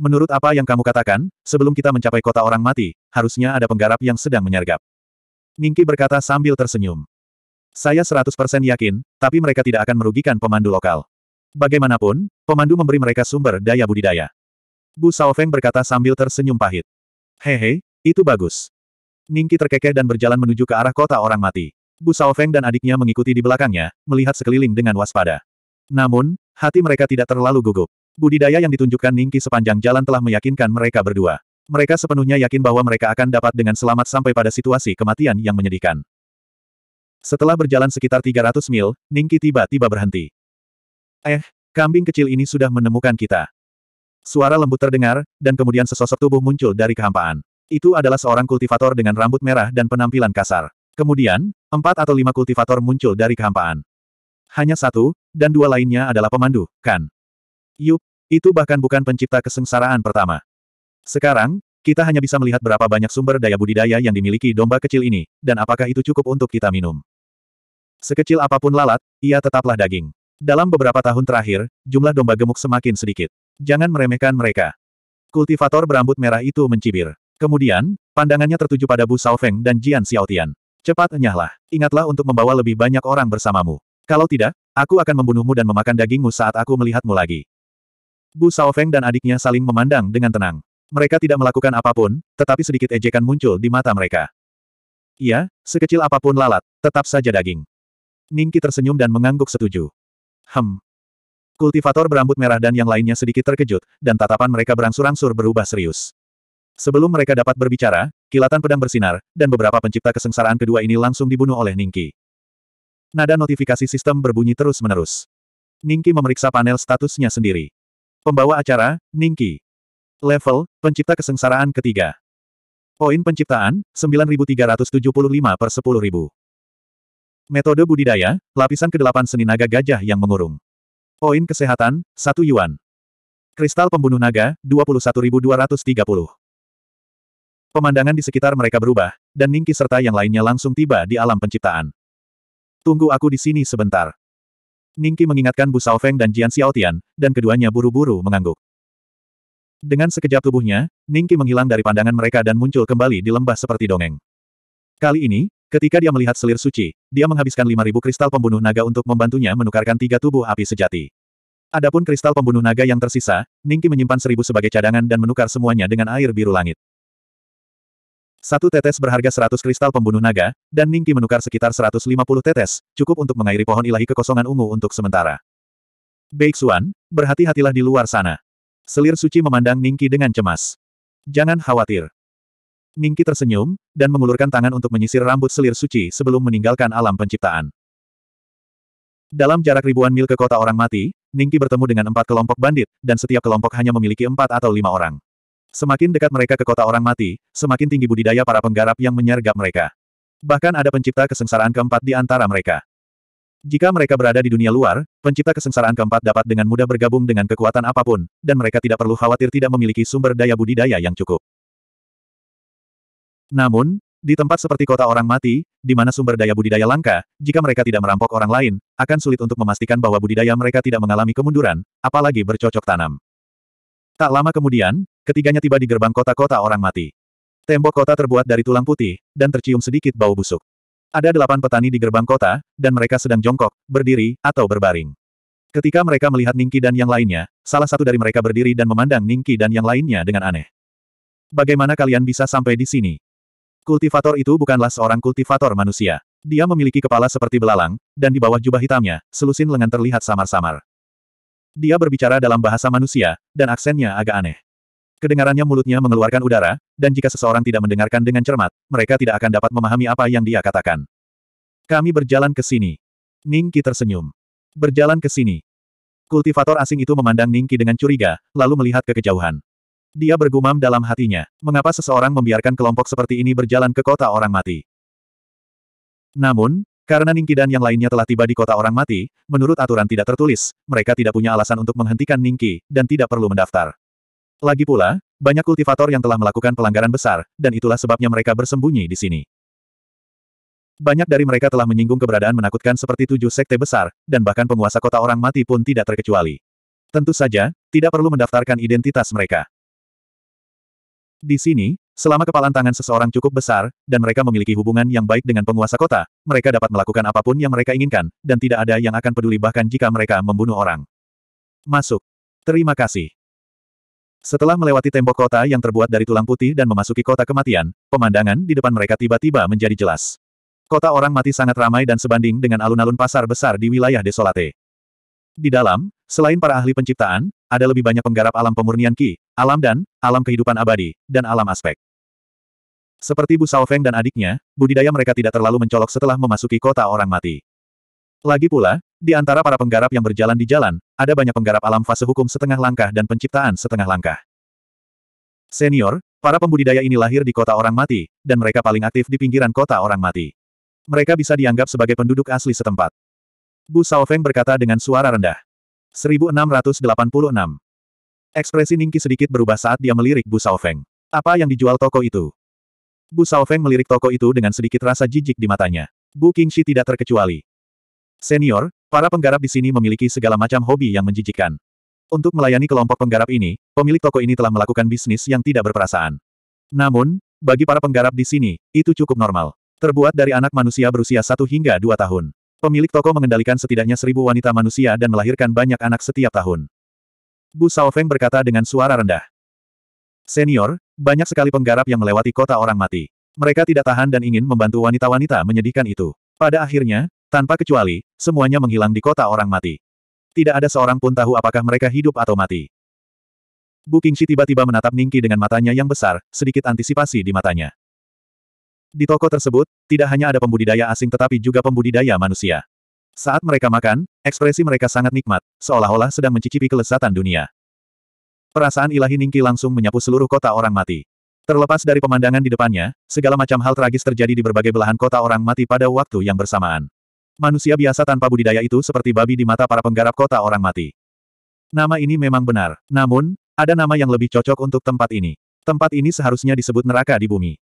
Menurut apa yang kamu katakan, sebelum kita mencapai kota orang mati, harusnya ada penggarap yang sedang menyergap. Ningki berkata sambil tersenyum. Saya 100% yakin, tapi mereka tidak akan merugikan pemandu lokal. Bagaimanapun, pemandu memberi mereka sumber daya budidaya. Bu Feng berkata sambil tersenyum pahit. Hehe, itu bagus. Ningki terkekeh dan berjalan menuju ke arah kota orang mati. Bu Feng dan adiknya mengikuti di belakangnya, melihat sekeliling dengan waspada. Namun, hati mereka tidak terlalu gugup. Budidaya yang ditunjukkan Ningki sepanjang jalan telah meyakinkan mereka berdua. Mereka sepenuhnya yakin bahwa mereka akan dapat dengan selamat sampai pada situasi kematian yang menyedihkan. Setelah berjalan sekitar 300 mil, Ningki tiba-tiba berhenti. Eh, kambing kecil ini sudah menemukan kita. Suara lembut terdengar, dan kemudian sesosok tubuh muncul dari kehampaan. Itu adalah seorang kultivator dengan rambut merah dan penampilan kasar. Kemudian, empat atau lima kultivator muncul dari kehampaan. Hanya satu, dan dua lainnya adalah pemandu, kan? Yup, itu bahkan bukan pencipta kesengsaraan pertama. Sekarang, kita hanya bisa melihat berapa banyak sumber daya budidaya yang dimiliki domba kecil ini, dan apakah itu cukup untuk kita minum. Sekecil apapun lalat, ia tetaplah daging. Dalam beberapa tahun terakhir, jumlah domba gemuk semakin sedikit. Jangan meremehkan mereka. Kultivator berambut merah itu mencibir. Kemudian, pandangannya tertuju pada Bu Saofeng dan Jian Xiaotian. Cepat enyahlah. Ingatlah untuk membawa lebih banyak orang bersamamu. Kalau tidak, aku akan membunuhmu dan memakan dagingmu saat aku melihatmu lagi. Bu Saofeng dan adiknya saling memandang dengan tenang. Mereka tidak melakukan apapun, tetapi sedikit ejekan muncul di mata mereka. Iya, sekecil apapun lalat, tetap saja daging. Ningki tersenyum dan mengangguk setuju. Hem. Kultivator berambut merah dan yang lainnya sedikit terkejut, dan tatapan mereka berangsur-angsur berubah serius. Sebelum mereka dapat berbicara, kilatan pedang bersinar, dan beberapa pencipta kesengsaraan kedua ini langsung dibunuh oleh Ningki. Nada notifikasi sistem berbunyi terus-menerus. Ningki memeriksa panel statusnya sendiri. Pembawa acara, Ningki. Level, pencipta kesengsaraan ketiga. Poin penciptaan, 9375 per 10.000. Metode budidaya, lapisan ke-8 seni naga gajah yang mengurung. Poin kesehatan, 1 yuan. Kristal pembunuh naga, 21.230. Pemandangan di sekitar mereka berubah, dan Ningki serta yang lainnya langsung tiba di alam penciptaan. Tunggu aku di sini sebentar. Ningki mengingatkan Bu Saofeng dan Jian Xiaotian, dan keduanya buru-buru mengangguk. Dengan sekejap tubuhnya, Ningki menghilang dari pandangan mereka dan muncul kembali di lembah seperti dongeng. Kali ini, Ketika dia melihat selir suci, dia menghabiskan 5.000 kristal pembunuh naga untuk membantunya menukarkan tiga tubuh api sejati. Adapun kristal pembunuh naga yang tersisa, Ningki menyimpan seribu sebagai cadangan dan menukar semuanya dengan air biru langit. Satu tetes berharga 100 kristal pembunuh naga, dan Ningki menukar sekitar 150 tetes, cukup untuk mengairi pohon ilahi kekosongan ungu untuk sementara. Beixuan, berhati-hatilah di luar sana. Selir suci memandang Ningki dengan cemas. Jangan khawatir. Ningki tersenyum, dan mengulurkan tangan untuk menyisir rambut selir suci sebelum meninggalkan alam penciptaan. Dalam jarak ribuan mil ke kota orang mati, Ningki bertemu dengan empat kelompok bandit, dan setiap kelompok hanya memiliki empat atau lima orang. Semakin dekat mereka ke kota orang mati, semakin tinggi budidaya para penggarap yang menyergap mereka. Bahkan ada pencipta kesengsaraan keempat di antara mereka. Jika mereka berada di dunia luar, pencipta kesengsaraan keempat dapat dengan mudah bergabung dengan kekuatan apapun, dan mereka tidak perlu khawatir tidak memiliki sumber daya budidaya yang cukup. Namun, di tempat seperti kota orang mati, di mana sumber daya budidaya langka, jika mereka tidak merampok orang lain, akan sulit untuk memastikan bahwa budidaya mereka tidak mengalami kemunduran, apalagi bercocok tanam. Tak lama kemudian, ketiganya tiba di gerbang kota-kota orang mati. Tembok kota terbuat dari tulang putih, dan tercium sedikit bau busuk. Ada delapan petani di gerbang kota, dan mereka sedang jongkok, berdiri, atau berbaring. Ketika mereka melihat Ningki dan yang lainnya, salah satu dari mereka berdiri dan memandang Ningki dan yang lainnya dengan aneh. Bagaimana kalian bisa sampai di sini? Kultivator itu bukanlah seorang kultivator manusia. Dia memiliki kepala seperti belalang, dan di bawah jubah hitamnya, selusin lengan terlihat samar-samar. Dia berbicara dalam bahasa manusia, dan aksennya agak aneh. Kedengarannya mulutnya mengeluarkan udara, dan jika seseorang tidak mendengarkan dengan cermat, mereka tidak akan dapat memahami apa yang dia katakan. Kami berjalan ke sini. Ningki tersenyum. Berjalan ke sini. Kultivator asing itu memandang Ningki dengan curiga, lalu melihat ke kejauhan. Dia bergumam dalam hatinya, mengapa seseorang membiarkan kelompok seperti ini berjalan ke kota orang mati. Namun, karena Ningki dan yang lainnya telah tiba di kota orang mati, menurut aturan tidak tertulis, mereka tidak punya alasan untuk menghentikan Ningki, dan tidak perlu mendaftar. Lagi pula, banyak kultivator yang telah melakukan pelanggaran besar, dan itulah sebabnya mereka bersembunyi di sini. Banyak dari mereka telah menyinggung keberadaan menakutkan seperti tujuh sekte besar, dan bahkan penguasa kota orang mati pun tidak terkecuali. Tentu saja, tidak perlu mendaftarkan identitas mereka. Di sini, selama kepalan tangan seseorang cukup besar, dan mereka memiliki hubungan yang baik dengan penguasa kota, mereka dapat melakukan apapun yang mereka inginkan, dan tidak ada yang akan peduli bahkan jika mereka membunuh orang. Masuk. Terima kasih. Setelah melewati tembok kota yang terbuat dari tulang putih dan memasuki kota kematian, pemandangan di depan mereka tiba-tiba menjadi jelas. Kota orang mati sangat ramai dan sebanding dengan alun-alun pasar besar di wilayah Desolate. Di dalam, selain para ahli penciptaan, ada lebih banyak penggarap alam pemurnian Ki, alam dan, alam kehidupan abadi, dan alam aspek. Seperti Bu Saofeng dan adiknya, budidaya mereka tidak terlalu mencolok setelah memasuki kota orang mati. Lagi pula, di antara para penggarap yang berjalan di jalan, ada banyak penggarap alam fase hukum setengah langkah dan penciptaan setengah langkah. Senior, para pembudidaya ini lahir di kota orang mati, dan mereka paling aktif di pinggiran kota orang mati. Mereka bisa dianggap sebagai penduduk asli setempat. Bu Saofeng berkata dengan suara rendah. 1686. Ekspresi Ningki sedikit berubah saat dia melirik Bu Saofeng. Apa yang dijual toko itu? Bu Saofeng melirik toko itu dengan sedikit rasa jijik di matanya. Bu Qingxi tidak terkecuali. Senior, para penggarap di sini memiliki segala macam hobi yang menjijikkan. Untuk melayani kelompok penggarap ini, pemilik toko ini telah melakukan bisnis yang tidak berperasaan. Namun, bagi para penggarap di sini, itu cukup normal. Terbuat dari anak manusia berusia 1 hingga 2 tahun. Pemilik toko mengendalikan setidaknya seribu wanita manusia dan melahirkan banyak anak setiap tahun. Bu Saofeng berkata dengan suara rendah. Senior, banyak sekali penggarap yang melewati kota orang mati. Mereka tidak tahan dan ingin membantu wanita-wanita menyedihkan itu. Pada akhirnya, tanpa kecuali, semuanya menghilang di kota orang mati. Tidak ada seorang pun tahu apakah mereka hidup atau mati. Bu Qingxi tiba-tiba menatap Ningqi dengan matanya yang besar, sedikit antisipasi di matanya. Di toko tersebut, tidak hanya ada pembudidaya asing tetapi juga pembudidaya manusia. Saat mereka makan, ekspresi mereka sangat nikmat, seolah-olah sedang mencicipi kelezatan dunia. Perasaan ilahi Ningki langsung menyapu seluruh kota orang mati. Terlepas dari pemandangan di depannya, segala macam hal tragis terjadi di berbagai belahan kota orang mati pada waktu yang bersamaan. Manusia biasa tanpa budidaya itu seperti babi di mata para penggarap kota orang mati. Nama ini memang benar, namun, ada nama yang lebih cocok untuk tempat ini. Tempat ini seharusnya disebut neraka di bumi.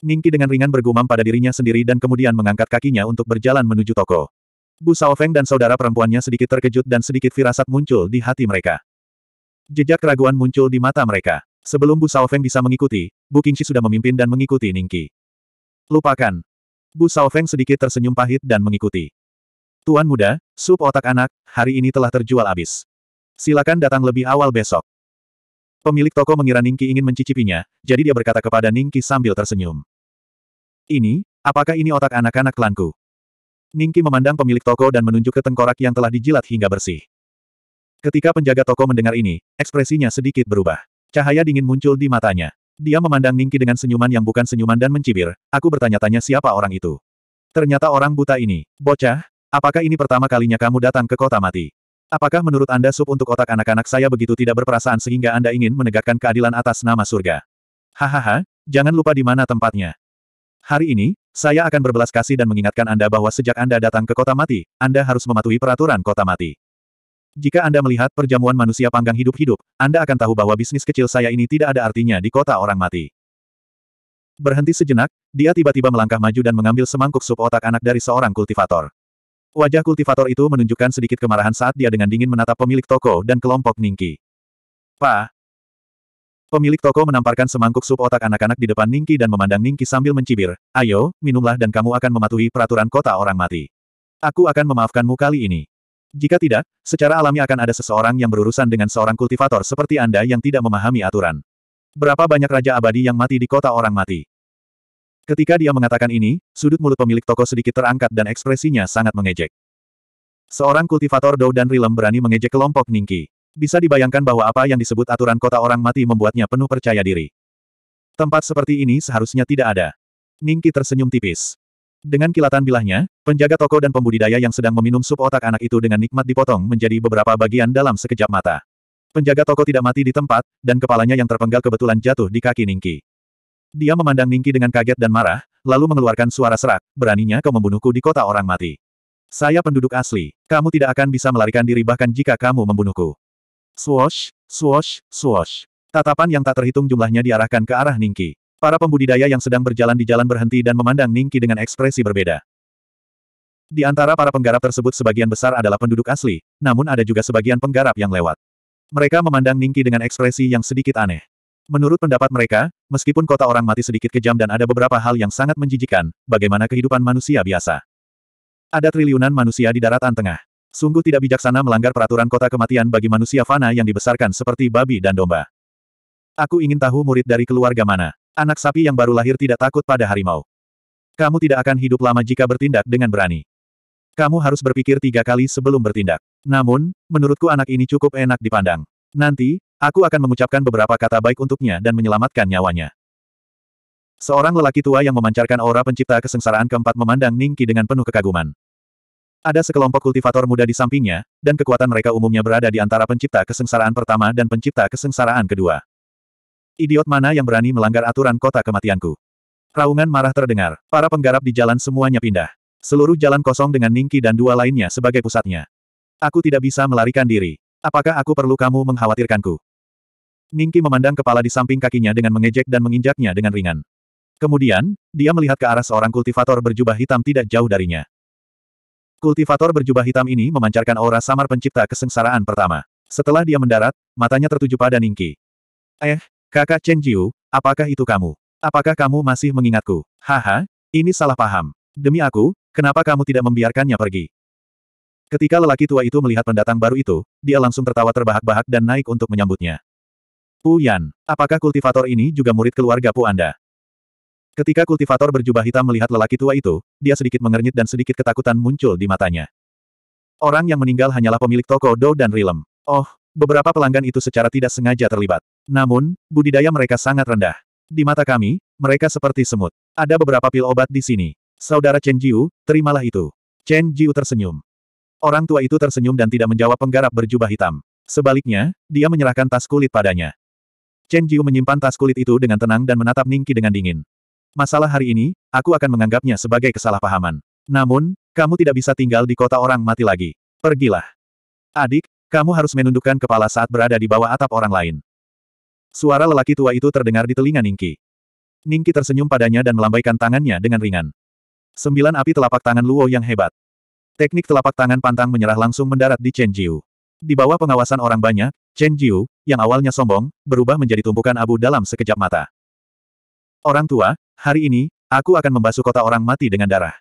Ningki dengan ringan bergumam pada dirinya sendiri dan kemudian mengangkat kakinya untuk berjalan menuju toko. Bu Saofeng dan saudara perempuannya sedikit terkejut dan sedikit firasat muncul di hati mereka. Jejak keraguan muncul di mata mereka. Sebelum Bu Saofeng bisa mengikuti, Bu Qingxi sudah memimpin dan mengikuti Ningki. Lupakan. Bu Saofeng sedikit tersenyum pahit dan mengikuti. Tuan muda, sup otak anak, hari ini telah terjual habis. Silakan datang lebih awal besok. Pemilik toko mengira Ningki ingin mencicipinya, jadi dia berkata kepada Ningki sambil tersenyum. Ini, apakah ini otak anak-anak klanku? Ningki memandang pemilik toko dan menunjuk ke tengkorak yang telah dijilat hingga bersih. Ketika penjaga toko mendengar ini, ekspresinya sedikit berubah. Cahaya dingin muncul di matanya. Dia memandang Ningki dengan senyuman yang bukan senyuman dan mencibir, aku bertanya-tanya siapa orang itu. Ternyata orang buta ini. Bocah, apakah ini pertama kalinya kamu datang ke kota mati? Apakah menurut Anda sup untuk otak anak-anak saya begitu tidak berperasaan sehingga Anda ingin menegakkan keadilan atas nama surga? Hahaha, jangan lupa di mana tempatnya. Hari ini, saya akan berbelas kasih dan mengingatkan Anda bahwa sejak Anda datang ke kota mati, Anda harus mematuhi peraturan kota mati. Jika Anda melihat perjamuan manusia panggang hidup-hidup, Anda akan tahu bahwa bisnis kecil saya ini tidak ada artinya di kota orang mati. Berhenti sejenak, dia tiba-tiba melangkah maju dan mengambil semangkuk sup otak anak dari seorang kultivator. Wajah kultivator itu menunjukkan sedikit kemarahan saat dia dengan dingin menatap pemilik toko dan kelompok Ningki. Pa, Pemilik toko menamparkan semangkuk sup otak anak-anak di depan Ningki dan memandang Ningki sambil mencibir, ayo, minumlah dan kamu akan mematuhi peraturan kota orang mati. Aku akan memaafkanmu kali ini. Jika tidak, secara alami akan ada seseorang yang berurusan dengan seorang kultivator seperti Anda yang tidak memahami aturan. Berapa banyak raja abadi yang mati di kota orang mati? Ketika dia mengatakan ini, sudut mulut pemilik toko sedikit terangkat dan ekspresinya sangat mengejek. Seorang kultivator Dou dan Rilem berani mengejek kelompok Ningki. Bisa dibayangkan bahwa apa yang disebut aturan kota orang mati membuatnya penuh percaya diri. Tempat seperti ini seharusnya tidak ada. Ningki tersenyum tipis. Dengan kilatan bilahnya, penjaga toko dan pembudidaya yang sedang meminum sup otak anak itu dengan nikmat dipotong menjadi beberapa bagian dalam sekejap mata. Penjaga toko tidak mati di tempat, dan kepalanya yang terpenggal kebetulan jatuh di kaki Ningki. Dia memandang Ningki dengan kaget dan marah, lalu mengeluarkan suara serak, beraninya kau membunuhku di kota orang mati. Saya penduduk asli, kamu tidak akan bisa melarikan diri bahkan jika kamu membunuhku. Swash, swash, swash. Tatapan yang tak terhitung jumlahnya diarahkan ke arah Ningki. Para pembudidaya yang sedang berjalan di jalan berhenti dan memandang Ningki dengan ekspresi berbeda. Di antara para penggarap tersebut sebagian besar adalah penduduk asli, namun ada juga sebagian penggarap yang lewat. Mereka memandang Ningki dengan ekspresi yang sedikit aneh. Menurut pendapat mereka, meskipun kota orang mati sedikit kejam dan ada beberapa hal yang sangat menjijikan, bagaimana kehidupan manusia biasa? Ada triliunan manusia di daratan tengah. Sungguh tidak bijaksana melanggar peraturan kota kematian bagi manusia fana yang dibesarkan seperti babi dan domba. Aku ingin tahu murid dari keluarga mana. Anak sapi yang baru lahir tidak takut pada harimau. Kamu tidak akan hidup lama jika bertindak dengan berani. Kamu harus berpikir tiga kali sebelum bertindak. Namun, menurutku anak ini cukup enak dipandang. Nanti, aku akan mengucapkan beberapa kata baik untuknya dan menyelamatkan nyawanya. Seorang lelaki tua yang memancarkan aura pencipta kesengsaraan keempat memandang Ningki dengan penuh kekaguman. Ada sekelompok kultivator muda di sampingnya, dan kekuatan mereka umumnya berada di antara pencipta kesengsaraan pertama dan pencipta kesengsaraan kedua. Idiot mana yang berani melanggar aturan kota kematianku? Raungan marah terdengar. Para penggarap di jalan semuanya pindah. Seluruh jalan kosong dengan Ningki dan dua lainnya sebagai pusatnya. Aku tidak bisa melarikan diri. Apakah aku perlu kamu mengkhawatirkanku? Ningki memandang kepala di samping kakinya dengan mengejek dan menginjaknya dengan ringan. Kemudian, dia melihat ke arah seorang kultivator berjubah hitam tidak jauh darinya. Kultivator berjubah hitam ini memancarkan aura samar pencipta kesengsaraan pertama. Setelah dia mendarat, matanya tertuju pada Ningki. Eh, kakak Chen Jiu, apakah itu kamu? Apakah kamu masih mengingatku? Haha, ini salah paham. Demi aku, kenapa kamu tidak membiarkannya pergi? Ketika lelaki tua itu melihat pendatang baru itu, dia langsung tertawa terbahak-bahak dan naik untuk menyambutnya. Pu Yan, apakah kultivator ini juga murid keluarga Pu Anda? Ketika kultivator berjubah hitam melihat lelaki tua itu, dia sedikit mengernyit dan sedikit ketakutan muncul di matanya. Orang yang meninggal hanyalah pemilik toko Do dan Rilem. Oh, beberapa pelanggan itu secara tidak sengaja terlibat. Namun, budidaya mereka sangat rendah. Di mata kami, mereka seperti semut. Ada beberapa pil obat di sini. Saudara Chen Jiu, terimalah itu. Chen Jiu tersenyum. Orang tua itu tersenyum dan tidak menjawab penggarap berjubah hitam. Sebaliknya, dia menyerahkan tas kulit padanya. Chen Jiu menyimpan tas kulit itu dengan tenang dan menatap Ningki dengan dingin. Masalah hari ini, aku akan menganggapnya sebagai kesalahpahaman. Namun, kamu tidak bisa tinggal di kota orang mati lagi. Pergilah. Adik, kamu harus menundukkan kepala saat berada di bawah atap orang lain. Suara lelaki tua itu terdengar di telinga Ningki. Ningki tersenyum padanya dan melambaikan tangannya dengan ringan. Sembilan api telapak tangan Luo yang hebat. Teknik telapak tangan pantang menyerah langsung mendarat di Chen Jiu. Di bawah pengawasan orang banyak, Chen Jiu, yang awalnya sombong, berubah menjadi tumpukan abu dalam sekejap mata. Orang tua, hari ini, aku akan membasuh kota orang mati dengan darah.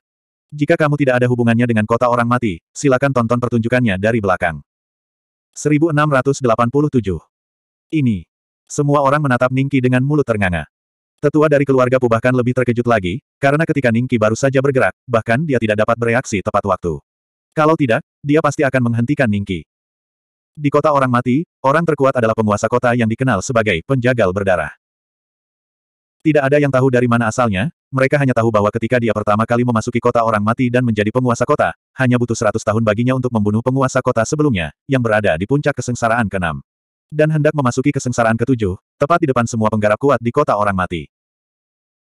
Jika kamu tidak ada hubungannya dengan kota orang mati, silakan tonton pertunjukannya dari belakang. 1687 Ini. Semua orang menatap Ningki dengan mulut ternganga. Tetua dari keluarga Pu bahkan lebih terkejut lagi, karena ketika Ningki baru saja bergerak, bahkan dia tidak dapat bereaksi tepat waktu. Kalau tidak, dia pasti akan menghentikan Ningki. Di kota orang mati, orang terkuat adalah penguasa kota yang dikenal sebagai penjagal berdarah. Tidak ada yang tahu dari mana asalnya, mereka hanya tahu bahwa ketika dia pertama kali memasuki kota orang mati dan menjadi penguasa kota, hanya butuh seratus tahun baginya untuk membunuh penguasa kota sebelumnya, yang berada di puncak kesengsaraan ke-6. Dan hendak memasuki kesengsaraan ke-7, tepat di depan semua penggarap kuat di kota orang mati.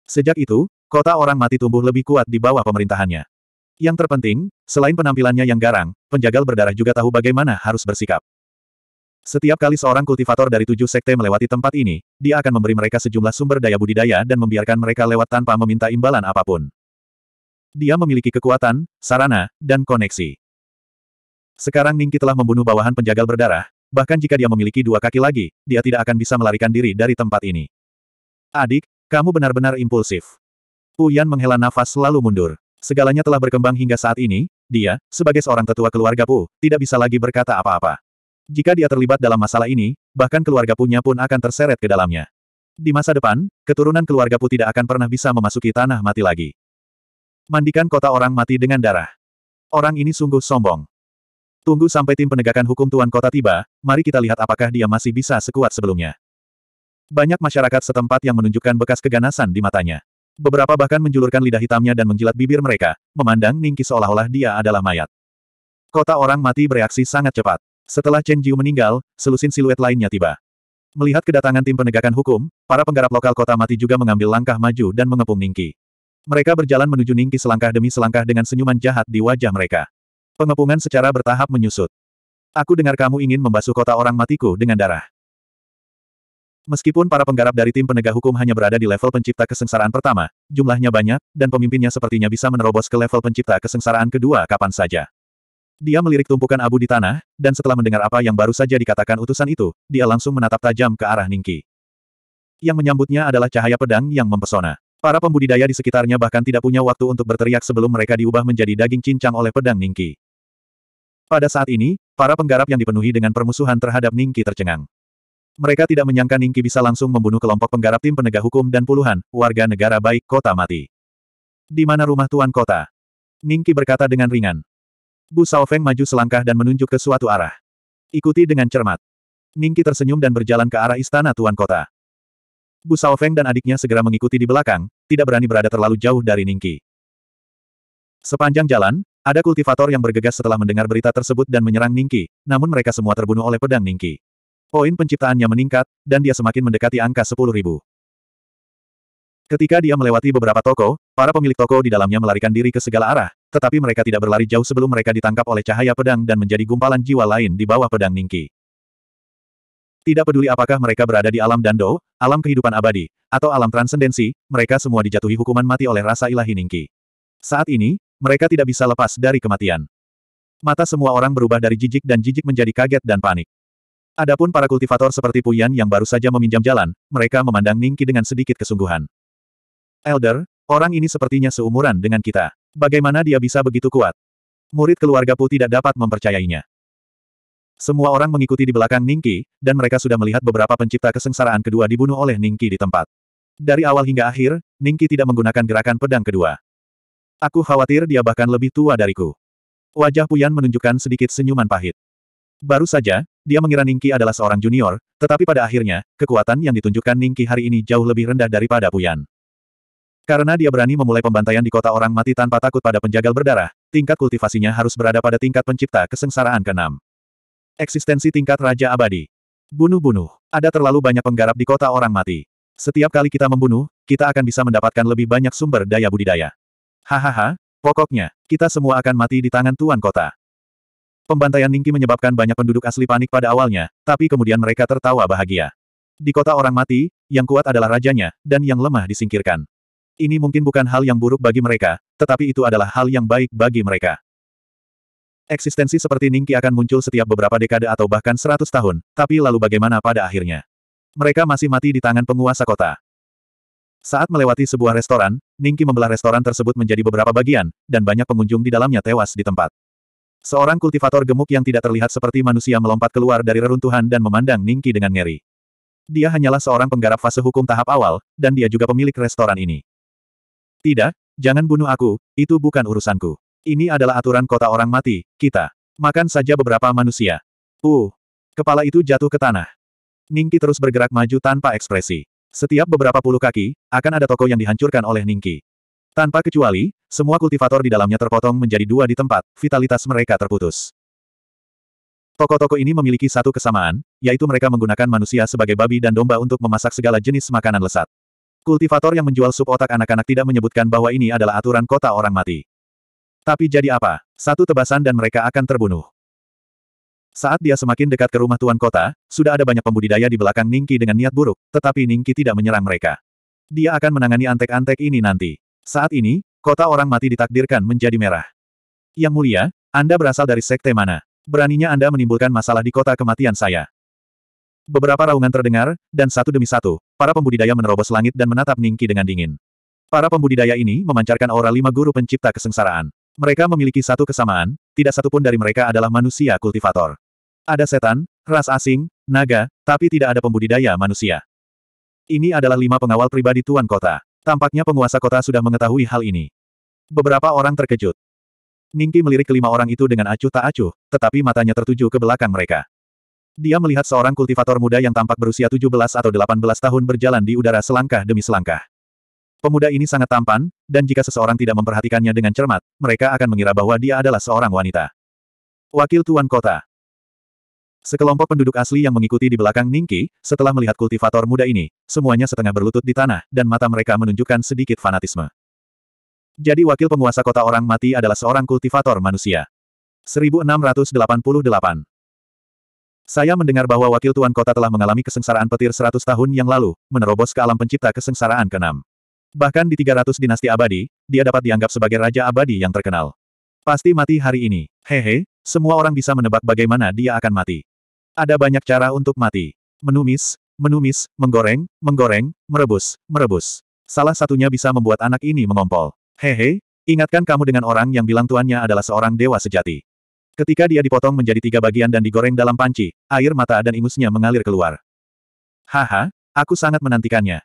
Sejak itu, kota orang mati tumbuh lebih kuat di bawah pemerintahannya. Yang terpenting, selain penampilannya yang garang, penjagal berdarah juga tahu bagaimana harus bersikap. Setiap kali seorang kultivator dari tujuh sekte melewati tempat ini, dia akan memberi mereka sejumlah sumber daya budidaya dan membiarkan mereka lewat tanpa meminta imbalan apapun. Dia memiliki kekuatan, sarana, dan koneksi. Sekarang Ningki telah membunuh bawahan penjagal berdarah, bahkan jika dia memiliki dua kaki lagi, dia tidak akan bisa melarikan diri dari tempat ini. Adik, kamu benar-benar impulsif. Uyan menghela nafas lalu mundur. Segalanya telah berkembang hingga saat ini, dia, sebagai seorang tetua keluarga Pu, tidak bisa lagi berkata apa-apa. Jika dia terlibat dalam masalah ini, bahkan keluarga punya pun akan terseret ke dalamnya. Di masa depan, keturunan keluarga pun tidak akan pernah bisa memasuki tanah mati lagi. Mandikan kota orang mati dengan darah. Orang ini sungguh sombong. Tunggu sampai tim penegakan hukum Tuan Kota tiba, mari kita lihat apakah dia masih bisa sekuat sebelumnya. Banyak masyarakat setempat yang menunjukkan bekas keganasan di matanya. Beberapa bahkan menjulurkan lidah hitamnya dan menjilat bibir mereka, memandang Ningki seolah-olah dia adalah mayat. Kota orang mati bereaksi sangat cepat. Setelah Chen Jiu meninggal, selusin siluet lainnya tiba. Melihat kedatangan tim penegakan hukum, para penggarap lokal kota mati juga mengambil langkah maju dan mengepung Ningki. Mereka berjalan menuju Ningki selangkah demi selangkah dengan senyuman jahat di wajah mereka. Pengepungan secara bertahap menyusut. Aku dengar kamu ingin membasuh kota orang matiku dengan darah. Meskipun para penggarap dari tim penegak hukum hanya berada di level pencipta kesengsaraan pertama, jumlahnya banyak, dan pemimpinnya sepertinya bisa menerobos ke level pencipta kesengsaraan kedua kapan saja. Dia melirik tumpukan abu di tanah, dan setelah mendengar apa yang baru saja dikatakan utusan itu, dia langsung menatap tajam ke arah Ningki. Yang menyambutnya adalah cahaya pedang yang mempesona. Para pembudidaya di sekitarnya bahkan tidak punya waktu untuk berteriak sebelum mereka diubah menjadi daging cincang oleh pedang Ningki. Pada saat ini, para penggarap yang dipenuhi dengan permusuhan terhadap Ningki tercengang. Mereka tidak menyangka Ningki bisa langsung membunuh kelompok penggarap tim penegak hukum dan puluhan warga negara baik kota mati. Di mana rumah tuan kota? Ningki berkata dengan ringan. Bu Feng maju selangkah dan menunjuk ke suatu arah. Ikuti dengan cermat. Ningki tersenyum dan berjalan ke arah istana Tuan Kota. Bu Feng dan adiknya segera mengikuti di belakang, tidak berani berada terlalu jauh dari Ningki. Sepanjang jalan, ada kultivator yang bergegas setelah mendengar berita tersebut dan menyerang Ningki, namun mereka semua terbunuh oleh pedang Ningki. Poin penciptaannya meningkat, dan dia semakin mendekati angka ribu. Ketika dia melewati beberapa toko, para pemilik toko di dalamnya melarikan diri ke segala arah, tetapi mereka tidak berlari jauh sebelum mereka ditangkap oleh cahaya pedang dan menjadi gumpalan jiwa lain di bawah pedang Ningki. Tidak peduli apakah mereka berada di alam dando, alam kehidupan abadi, atau alam transendensi, mereka semua dijatuhi hukuman mati oleh rasa ilahi Ningki. Saat ini, mereka tidak bisa lepas dari kematian. Mata semua orang berubah dari jijik dan jijik menjadi kaget dan panik. Adapun para kultivator seperti Puyan yang baru saja meminjam jalan, mereka memandang Ningki dengan sedikit kesungguhan. Elder, orang ini sepertinya seumuran dengan kita. Bagaimana dia bisa begitu kuat? Murid keluarga Pu tidak dapat mempercayainya. Semua orang mengikuti di belakang Ningki, dan mereka sudah melihat beberapa pencipta kesengsaraan kedua dibunuh oleh Ningki di tempat. Dari awal hingga akhir, Ningki tidak menggunakan gerakan pedang kedua. Aku khawatir dia bahkan lebih tua dariku. Wajah Puyan menunjukkan sedikit senyuman pahit. Baru saja, dia mengira Ningki adalah seorang junior, tetapi pada akhirnya, kekuatan yang ditunjukkan Ningki hari ini jauh lebih rendah daripada Puyan. Karena dia berani memulai pembantaian di kota orang mati tanpa takut pada penjagal berdarah, tingkat kultivasinya harus berada pada tingkat pencipta kesengsaraan ke-6. Eksistensi tingkat Raja Abadi. Bunuh-bunuh. Ada terlalu banyak penggarap di kota orang mati. Setiap kali kita membunuh, kita akan bisa mendapatkan lebih banyak sumber daya budidaya. Hahaha, pokoknya, kita semua akan mati di tangan tuan kota. Pembantaian Ningki menyebabkan banyak penduduk asli panik pada awalnya, tapi kemudian mereka tertawa bahagia. Di kota orang mati, yang kuat adalah rajanya, dan yang lemah disingkirkan. Ini mungkin bukan hal yang buruk bagi mereka, tetapi itu adalah hal yang baik bagi mereka. Eksistensi seperti Ningki akan muncul setiap beberapa dekade atau bahkan seratus tahun, tapi lalu bagaimana pada akhirnya? Mereka masih mati di tangan penguasa kota. Saat melewati sebuah restoran, Ningki membelah restoran tersebut menjadi beberapa bagian, dan banyak pengunjung di dalamnya tewas di tempat. Seorang kultivator gemuk yang tidak terlihat seperti manusia melompat keluar dari reruntuhan dan memandang Ningki dengan ngeri. Dia hanyalah seorang penggarap fase hukum tahap awal, dan dia juga pemilik restoran ini. Tidak, jangan bunuh aku, itu bukan urusanku. Ini adalah aturan kota orang mati, kita. Makan saja beberapa manusia. Uh, kepala itu jatuh ke tanah. Ningki terus bergerak maju tanpa ekspresi. Setiap beberapa puluh kaki, akan ada toko yang dihancurkan oleh Ningki. Tanpa kecuali, semua kultivator di dalamnya terpotong menjadi dua di tempat, vitalitas mereka terputus. Toko-toko ini memiliki satu kesamaan, yaitu mereka menggunakan manusia sebagai babi dan domba untuk memasak segala jenis makanan lesat. Kultivator yang menjual sup otak anak-anak tidak menyebutkan bahwa ini adalah aturan kota orang mati. Tapi jadi apa? Satu tebasan dan mereka akan terbunuh. Saat dia semakin dekat ke rumah tuan kota, sudah ada banyak pembudidaya di belakang Ningki dengan niat buruk, tetapi Ningki tidak menyerang mereka. Dia akan menangani antek-antek ini nanti. Saat ini, kota orang mati ditakdirkan menjadi merah. Yang mulia, Anda berasal dari sekte mana? Beraninya Anda menimbulkan masalah di kota kematian saya. Beberapa raungan terdengar, dan satu demi satu, para pembudidaya menerobos langit dan menatap Ningki dengan dingin. Para pembudidaya ini memancarkan aura lima guru pencipta kesengsaraan. Mereka memiliki satu kesamaan, tidak satupun dari mereka adalah manusia kultivator. Ada setan, ras asing, naga, tapi tidak ada pembudidaya manusia. Ini adalah lima pengawal pribadi Tuan Kota. Tampaknya penguasa kota sudah mengetahui hal ini. Beberapa orang terkejut. Ningki melirik kelima orang itu dengan acuh tak acuh, tetapi matanya tertuju ke belakang mereka. Dia melihat seorang kultivator muda yang tampak berusia 17 atau 18 tahun berjalan di udara selangkah demi selangkah. Pemuda ini sangat tampan, dan jika seseorang tidak memperhatikannya dengan cermat, mereka akan mengira bahwa dia adalah seorang wanita. Wakil Tuan Kota Sekelompok penduduk asli yang mengikuti di belakang Ningki, setelah melihat kultivator muda ini, semuanya setengah berlutut di tanah, dan mata mereka menunjukkan sedikit fanatisme. Jadi wakil penguasa kota orang mati adalah seorang kultivator manusia. 1688 saya mendengar bahwa wakil tuan kota telah mengalami kesengsaraan petir 100 tahun yang lalu, menerobos ke alam pencipta kesengsaraan ke-6. Bahkan di 300 dinasti abadi, dia dapat dianggap sebagai raja abadi yang terkenal. Pasti mati hari ini. Hehe, semua orang bisa menebak bagaimana dia akan mati. Ada banyak cara untuk mati. Menumis, menumis, menggoreng, menggoreng, merebus, merebus. Salah satunya bisa membuat anak ini mengompol. Hehe, ingatkan kamu dengan orang yang bilang tuannya adalah seorang dewa sejati. Ketika dia dipotong menjadi tiga bagian dan digoreng dalam panci, air mata dan ingusnya mengalir keluar. Haha, aku sangat menantikannya.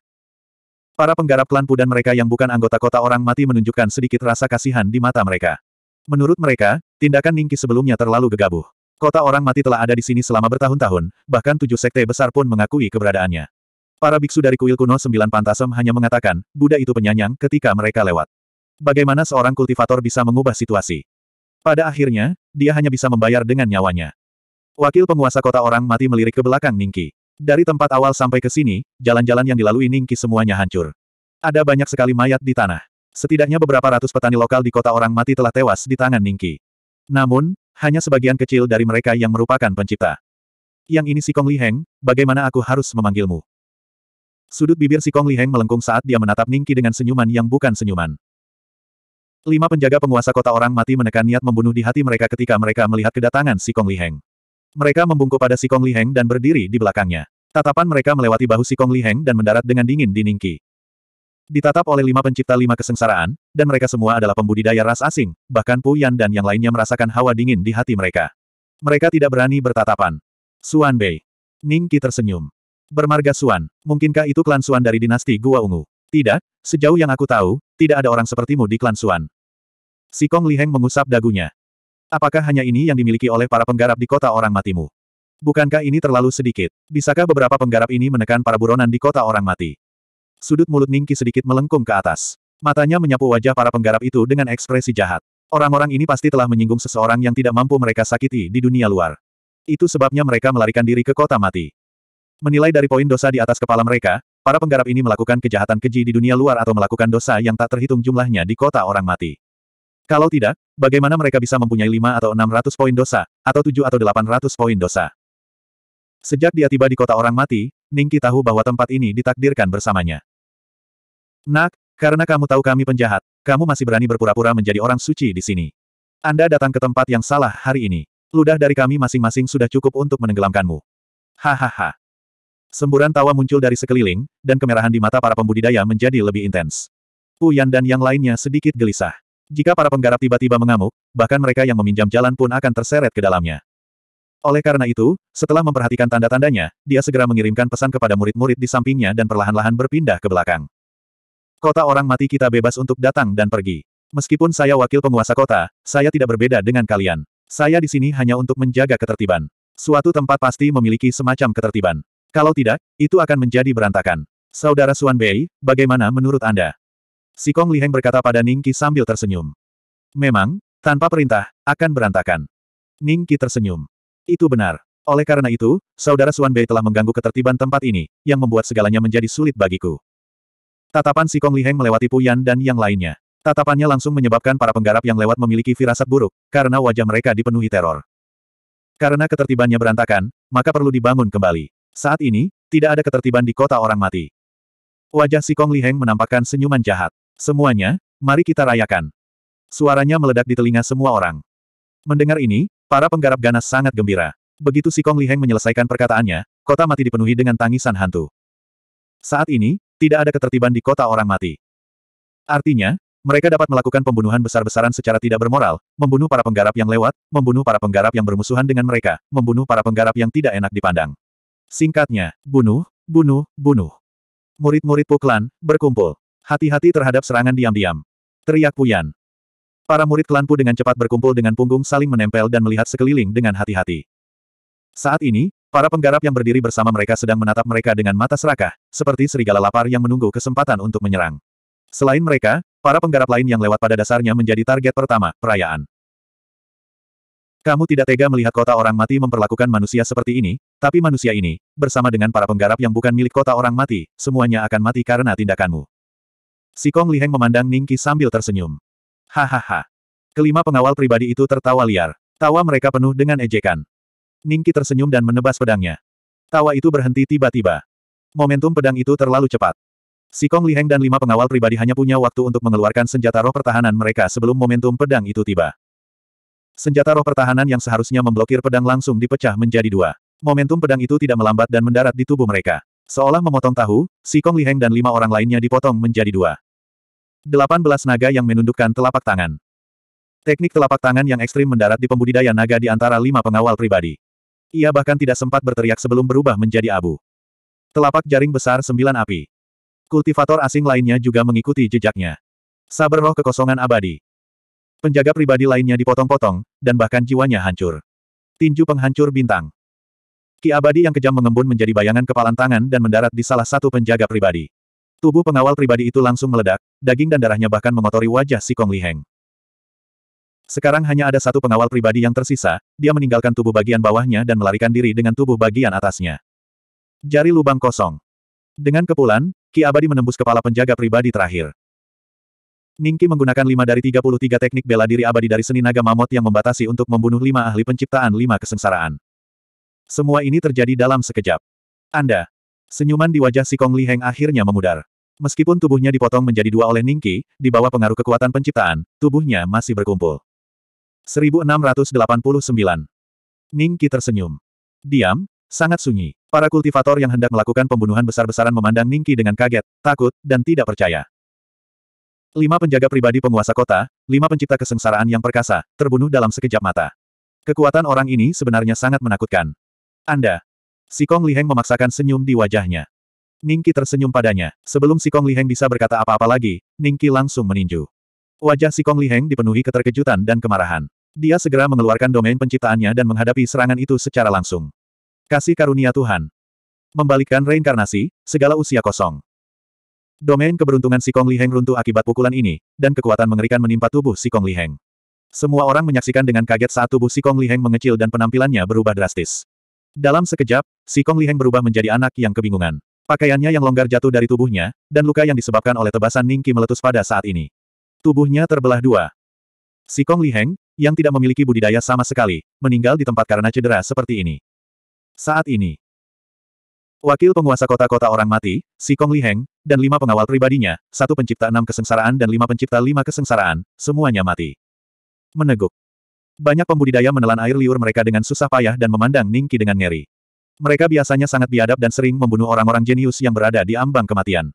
Para penggarap klan Pudan mereka yang bukan anggota kota orang mati menunjukkan sedikit rasa kasihan di mata mereka. Menurut mereka, tindakan Ningki sebelumnya terlalu gegabah. Kota orang mati telah ada di sini selama bertahun-tahun, bahkan tujuh sekte besar pun mengakui keberadaannya. Para biksu dari kuil kuno sembilan pantasem hanya mengatakan, Buddha itu penyanyang ketika mereka lewat. Bagaimana seorang kultivator bisa mengubah situasi? Pada akhirnya, dia hanya bisa membayar dengan nyawanya. Wakil penguasa kota orang mati melirik ke belakang Ningki. Dari tempat awal sampai ke sini, jalan-jalan yang dilalui Ningki semuanya hancur. Ada banyak sekali mayat di tanah. Setidaknya beberapa ratus petani lokal di kota orang mati telah tewas di tangan Ningki. Namun, hanya sebagian kecil dari mereka yang merupakan pencipta. Yang ini si Kong Li Heng, bagaimana aku harus memanggilmu? Sudut bibir si Kong Li Heng melengkung saat dia menatap Ningki dengan senyuman yang bukan senyuman. Lima penjaga penguasa kota orang mati menekan niat membunuh di hati mereka ketika mereka melihat kedatangan si Kong Li Heng. Mereka membungkuk pada si Kong Li Heng dan berdiri di belakangnya. Tatapan mereka melewati bahu si Kong Li Heng dan mendarat dengan dingin di Ningki. Ditatap oleh lima pencipta lima kesengsaraan, dan mereka semua adalah pembudidaya ras asing, bahkan Pu Yan dan yang lainnya merasakan hawa dingin di hati mereka. Mereka tidak berani bertatapan. Suan Bei. Ningki tersenyum. Bermarga Suan, mungkinkah itu klan Suan dari dinasti Gua Ungu? Tidak, sejauh yang aku tahu, tidak ada orang sepertimu di klan Suan. Si Kong Heng mengusap dagunya. Apakah hanya ini yang dimiliki oleh para penggarap di kota orang matimu? Bukankah ini terlalu sedikit? Bisakah beberapa penggarap ini menekan para buronan di kota orang mati? Sudut mulut Ningki sedikit melengkung ke atas. Matanya menyapu wajah para penggarap itu dengan ekspresi jahat. Orang-orang ini pasti telah menyinggung seseorang yang tidak mampu mereka sakiti di dunia luar. Itu sebabnya mereka melarikan diri ke kota mati. Menilai dari poin dosa di atas kepala mereka, para penggarap ini melakukan kejahatan keji di dunia luar atau melakukan dosa yang tak terhitung jumlahnya di kota orang mati. Kalau tidak, bagaimana mereka bisa mempunyai 5 atau 600 poin dosa, atau 7 atau 800 poin dosa? Sejak dia tiba di kota orang mati, Ningki tahu bahwa tempat ini ditakdirkan bersamanya. Nak, karena kamu tahu kami penjahat, kamu masih berani berpura-pura menjadi orang suci di sini. Anda datang ke tempat yang salah hari ini. Ludah dari kami masing-masing sudah cukup untuk menenggelamkanmu. Hahaha. Semburan tawa muncul dari sekeliling, dan kemerahan di mata para pembudidaya menjadi lebih intens. Uyan dan yang lainnya sedikit gelisah. Jika para penggarap tiba-tiba mengamuk, bahkan mereka yang meminjam jalan pun akan terseret ke dalamnya. Oleh karena itu, setelah memperhatikan tanda-tandanya, dia segera mengirimkan pesan kepada murid-murid di sampingnya dan perlahan-lahan berpindah ke belakang. Kota orang mati kita bebas untuk datang dan pergi. Meskipun saya wakil penguasa kota, saya tidak berbeda dengan kalian. Saya di sini hanya untuk menjaga ketertiban. Suatu tempat pasti memiliki semacam ketertiban. Kalau tidak, itu akan menjadi berantakan. Saudara Suan Bei, bagaimana menurut Anda? Si Kong Liheng berkata pada Ningki sambil tersenyum. Memang, tanpa perintah, akan berantakan. Ningki tersenyum. Itu benar. Oleh karena itu, saudara Suan Bei telah mengganggu ketertiban tempat ini, yang membuat segalanya menjadi sulit bagiku. Tatapan si Kong Liheng melewati Puyan dan yang lainnya. Tatapannya langsung menyebabkan para penggarap yang lewat memiliki firasat buruk, karena wajah mereka dipenuhi teror. Karena ketertibannya berantakan, maka perlu dibangun kembali. Saat ini, tidak ada ketertiban di kota orang mati. Wajah si Kong Liheng menampakkan senyuman jahat. Semuanya, mari kita rayakan. Suaranya meledak di telinga semua orang. Mendengar ini, para penggarap ganas sangat gembira. Begitu Sikong Liheng menyelesaikan perkataannya, kota mati dipenuhi dengan tangisan hantu. Saat ini, tidak ada ketertiban di kota orang mati. Artinya, mereka dapat melakukan pembunuhan besar-besaran secara tidak bermoral, membunuh para penggarap yang lewat, membunuh para penggarap yang bermusuhan dengan mereka, membunuh para penggarap yang tidak enak dipandang. Singkatnya, bunuh, bunuh, bunuh. Murid-murid Puklan, berkumpul. Hati-hati terhadap serangan diam-diam. Teriak Puyan. Para murid klanpu dengan cepat berkumpul dengan punggung saling menempel dan melihat sekeliling dengan hati-hati. Saat ini, para penggarap yang berdiri bersama mereka sedang menatap mereka dengan mata serakah, seperti serigala lapar yang menunggu kesempatan untuk menyerang. Selain mereka, para penggarap lain yang lewat pada dasarnya menjadi target pertama, perayaan. Kamu tidak tega melihat kota orang mati memperlakukan manusia seperti ini, tapi manusia ini, bersama dengan para penggarap yang bukan milik kota orang mati, semuanya akan mati karena tindakanmu. Si Kong Liheng memandang Ning Qi sambil tersenyum. Hahaha. Kelima pengawal pribadi itu tertawa liar. Tawa mereka penuh dengan ejekan. Ningki tersenyum dan menebas pedangnya. Tawa itu berhenti tiba-tiba. Momentum pedang itu terlalu cepat. Si Kong Liheng dan lima pengawal pribadi hanya punya waktu untuk mengeluarkan senjata roh pertahanan mereka sebelum momentum pedang itu tiba. Senjata roh pertahanan yang seharusnya memblokir pedang langsung dipecah menjadi dua. Momentum pedang itu tidak melambat dan mendarat di tubuh mereka. Seolah memotong tahu, si Kong Liheng dan lima orang lainnya dipotong menjadi dua. 18 naga yang menundukkan telapak tangan. Teknik telapak tangan yang ekstrim mendarat di pembudidaya naga di antara lima pengawal pribadi. Ia bahkan tidak sempat berteriak sebelum berubah menjadi abu. Telapak jaring besar sembilan api. Kultivator asing lainnya juga mengikuti jejaknya. Saber roh kekosongan abadi. Penjaga pribadi lainnya dipotong-potong, dan bahkan jiwanya hancur. Tinju penghancur bintang. Ki abadi yang kejam mengembun menjadi bayangan kepalan tangan dan mendarat di salah satu penjaga pribadi. Tubuh pengawal pribadi itu langsung meledak, daging dan darahnya bahkan mengotori wajah si Kong Li Heng. Sekarang hanya ada satu pengawal pribadi yang tersisa, dia meninggalkan tubuh bagian bawahnya dan melarikan diri dengan tubuh bagian atasnya. Jari lubang kosong. Dengan kepulan, Ki Abadi menembus kepala penjaga pribadi terakhir. Ningki menggunakan lima dari 33 teknik bela diri abadi dari seni naga mamot yang membatasi untuk membunuh lima ahli penciptaan lima kesengsaraan. Semua ini terjadi dalam sekejap. Anda. Senyuman di wajah si Kong Li Heng akhirnya memudar. Meskipun tubuhnya dipotong menjadi dua oleh Ningki, di bawah pengaruh kekuatan penciptaan, tubuhnya masih berkumpul. 1689 Ningki tersenyum. Diam, sangat sunyi. Para kultivator yang hendak melakukan pembunuhan besar-besaran memandang Ningki dengan kaget, takut, dan tidak percaya. Lima penjaga pribadi penguasa kota, lima pencipta kesengsaraan yang perkasa, terbunuh dalam sekejap mata. Kekuatan orang ini sebenarnya sangat menakutkan. Anda. Si Kong Liheng memaksakan senyum di wajahnya. Ningki tersenyum padanya. Sebelum si Kong Liheng bisa berkata apa-apa lagi, Ningki langsung meninju. Wajah si Kong Liheng dipenuhi keterkejutan dan kemarahan. Dia segera mengeluarkan domain penciptaannya dan menghadapi serangan itu secara langsung. Kasih karunia Tuhan. Membalikkan reinkarnasi, segala usia kosong. Domain keberuntungan si Kong Liheng runtuh akibat pukulan ini, dan kekuatan mengerikan menimpa tubuh si Kong Liheng. Semua orang menyaksikan dengan kaget saat tubuh si Kong Liheng mengecil dan penampilannya berubah drastis. Dalam sekejap, si Kong Liheng berubah menjadi anak yang kebingungan. Pakaiannya yang longgar jatuh dari tubuhnya, dan luka yang disebabkan oleh tebasan Ningki meletus pada saat ini. Tubuhnya terbelah dua. Si Kong Li Heng, yang tidak memiliki budidaya sama sekali, meninggal di tempat karena cedera seperti ini. Saat ini, Wakil penguasa kota-kota orang mati, Si Kong Li Heng, dan lima pengawal pribadinya, satu pencipta enam kesengsaraan dan lima pencipta lima kesengsaraan, semuanya mati. Meneguk. Banyak pembudidaya menelan air liur mereka dengan susah payah dan memandang Ningki dengan ngeri. Mereka biasanya sangat biadab dan sering membunuh orang-orang jenius yang berada di ambang kematian.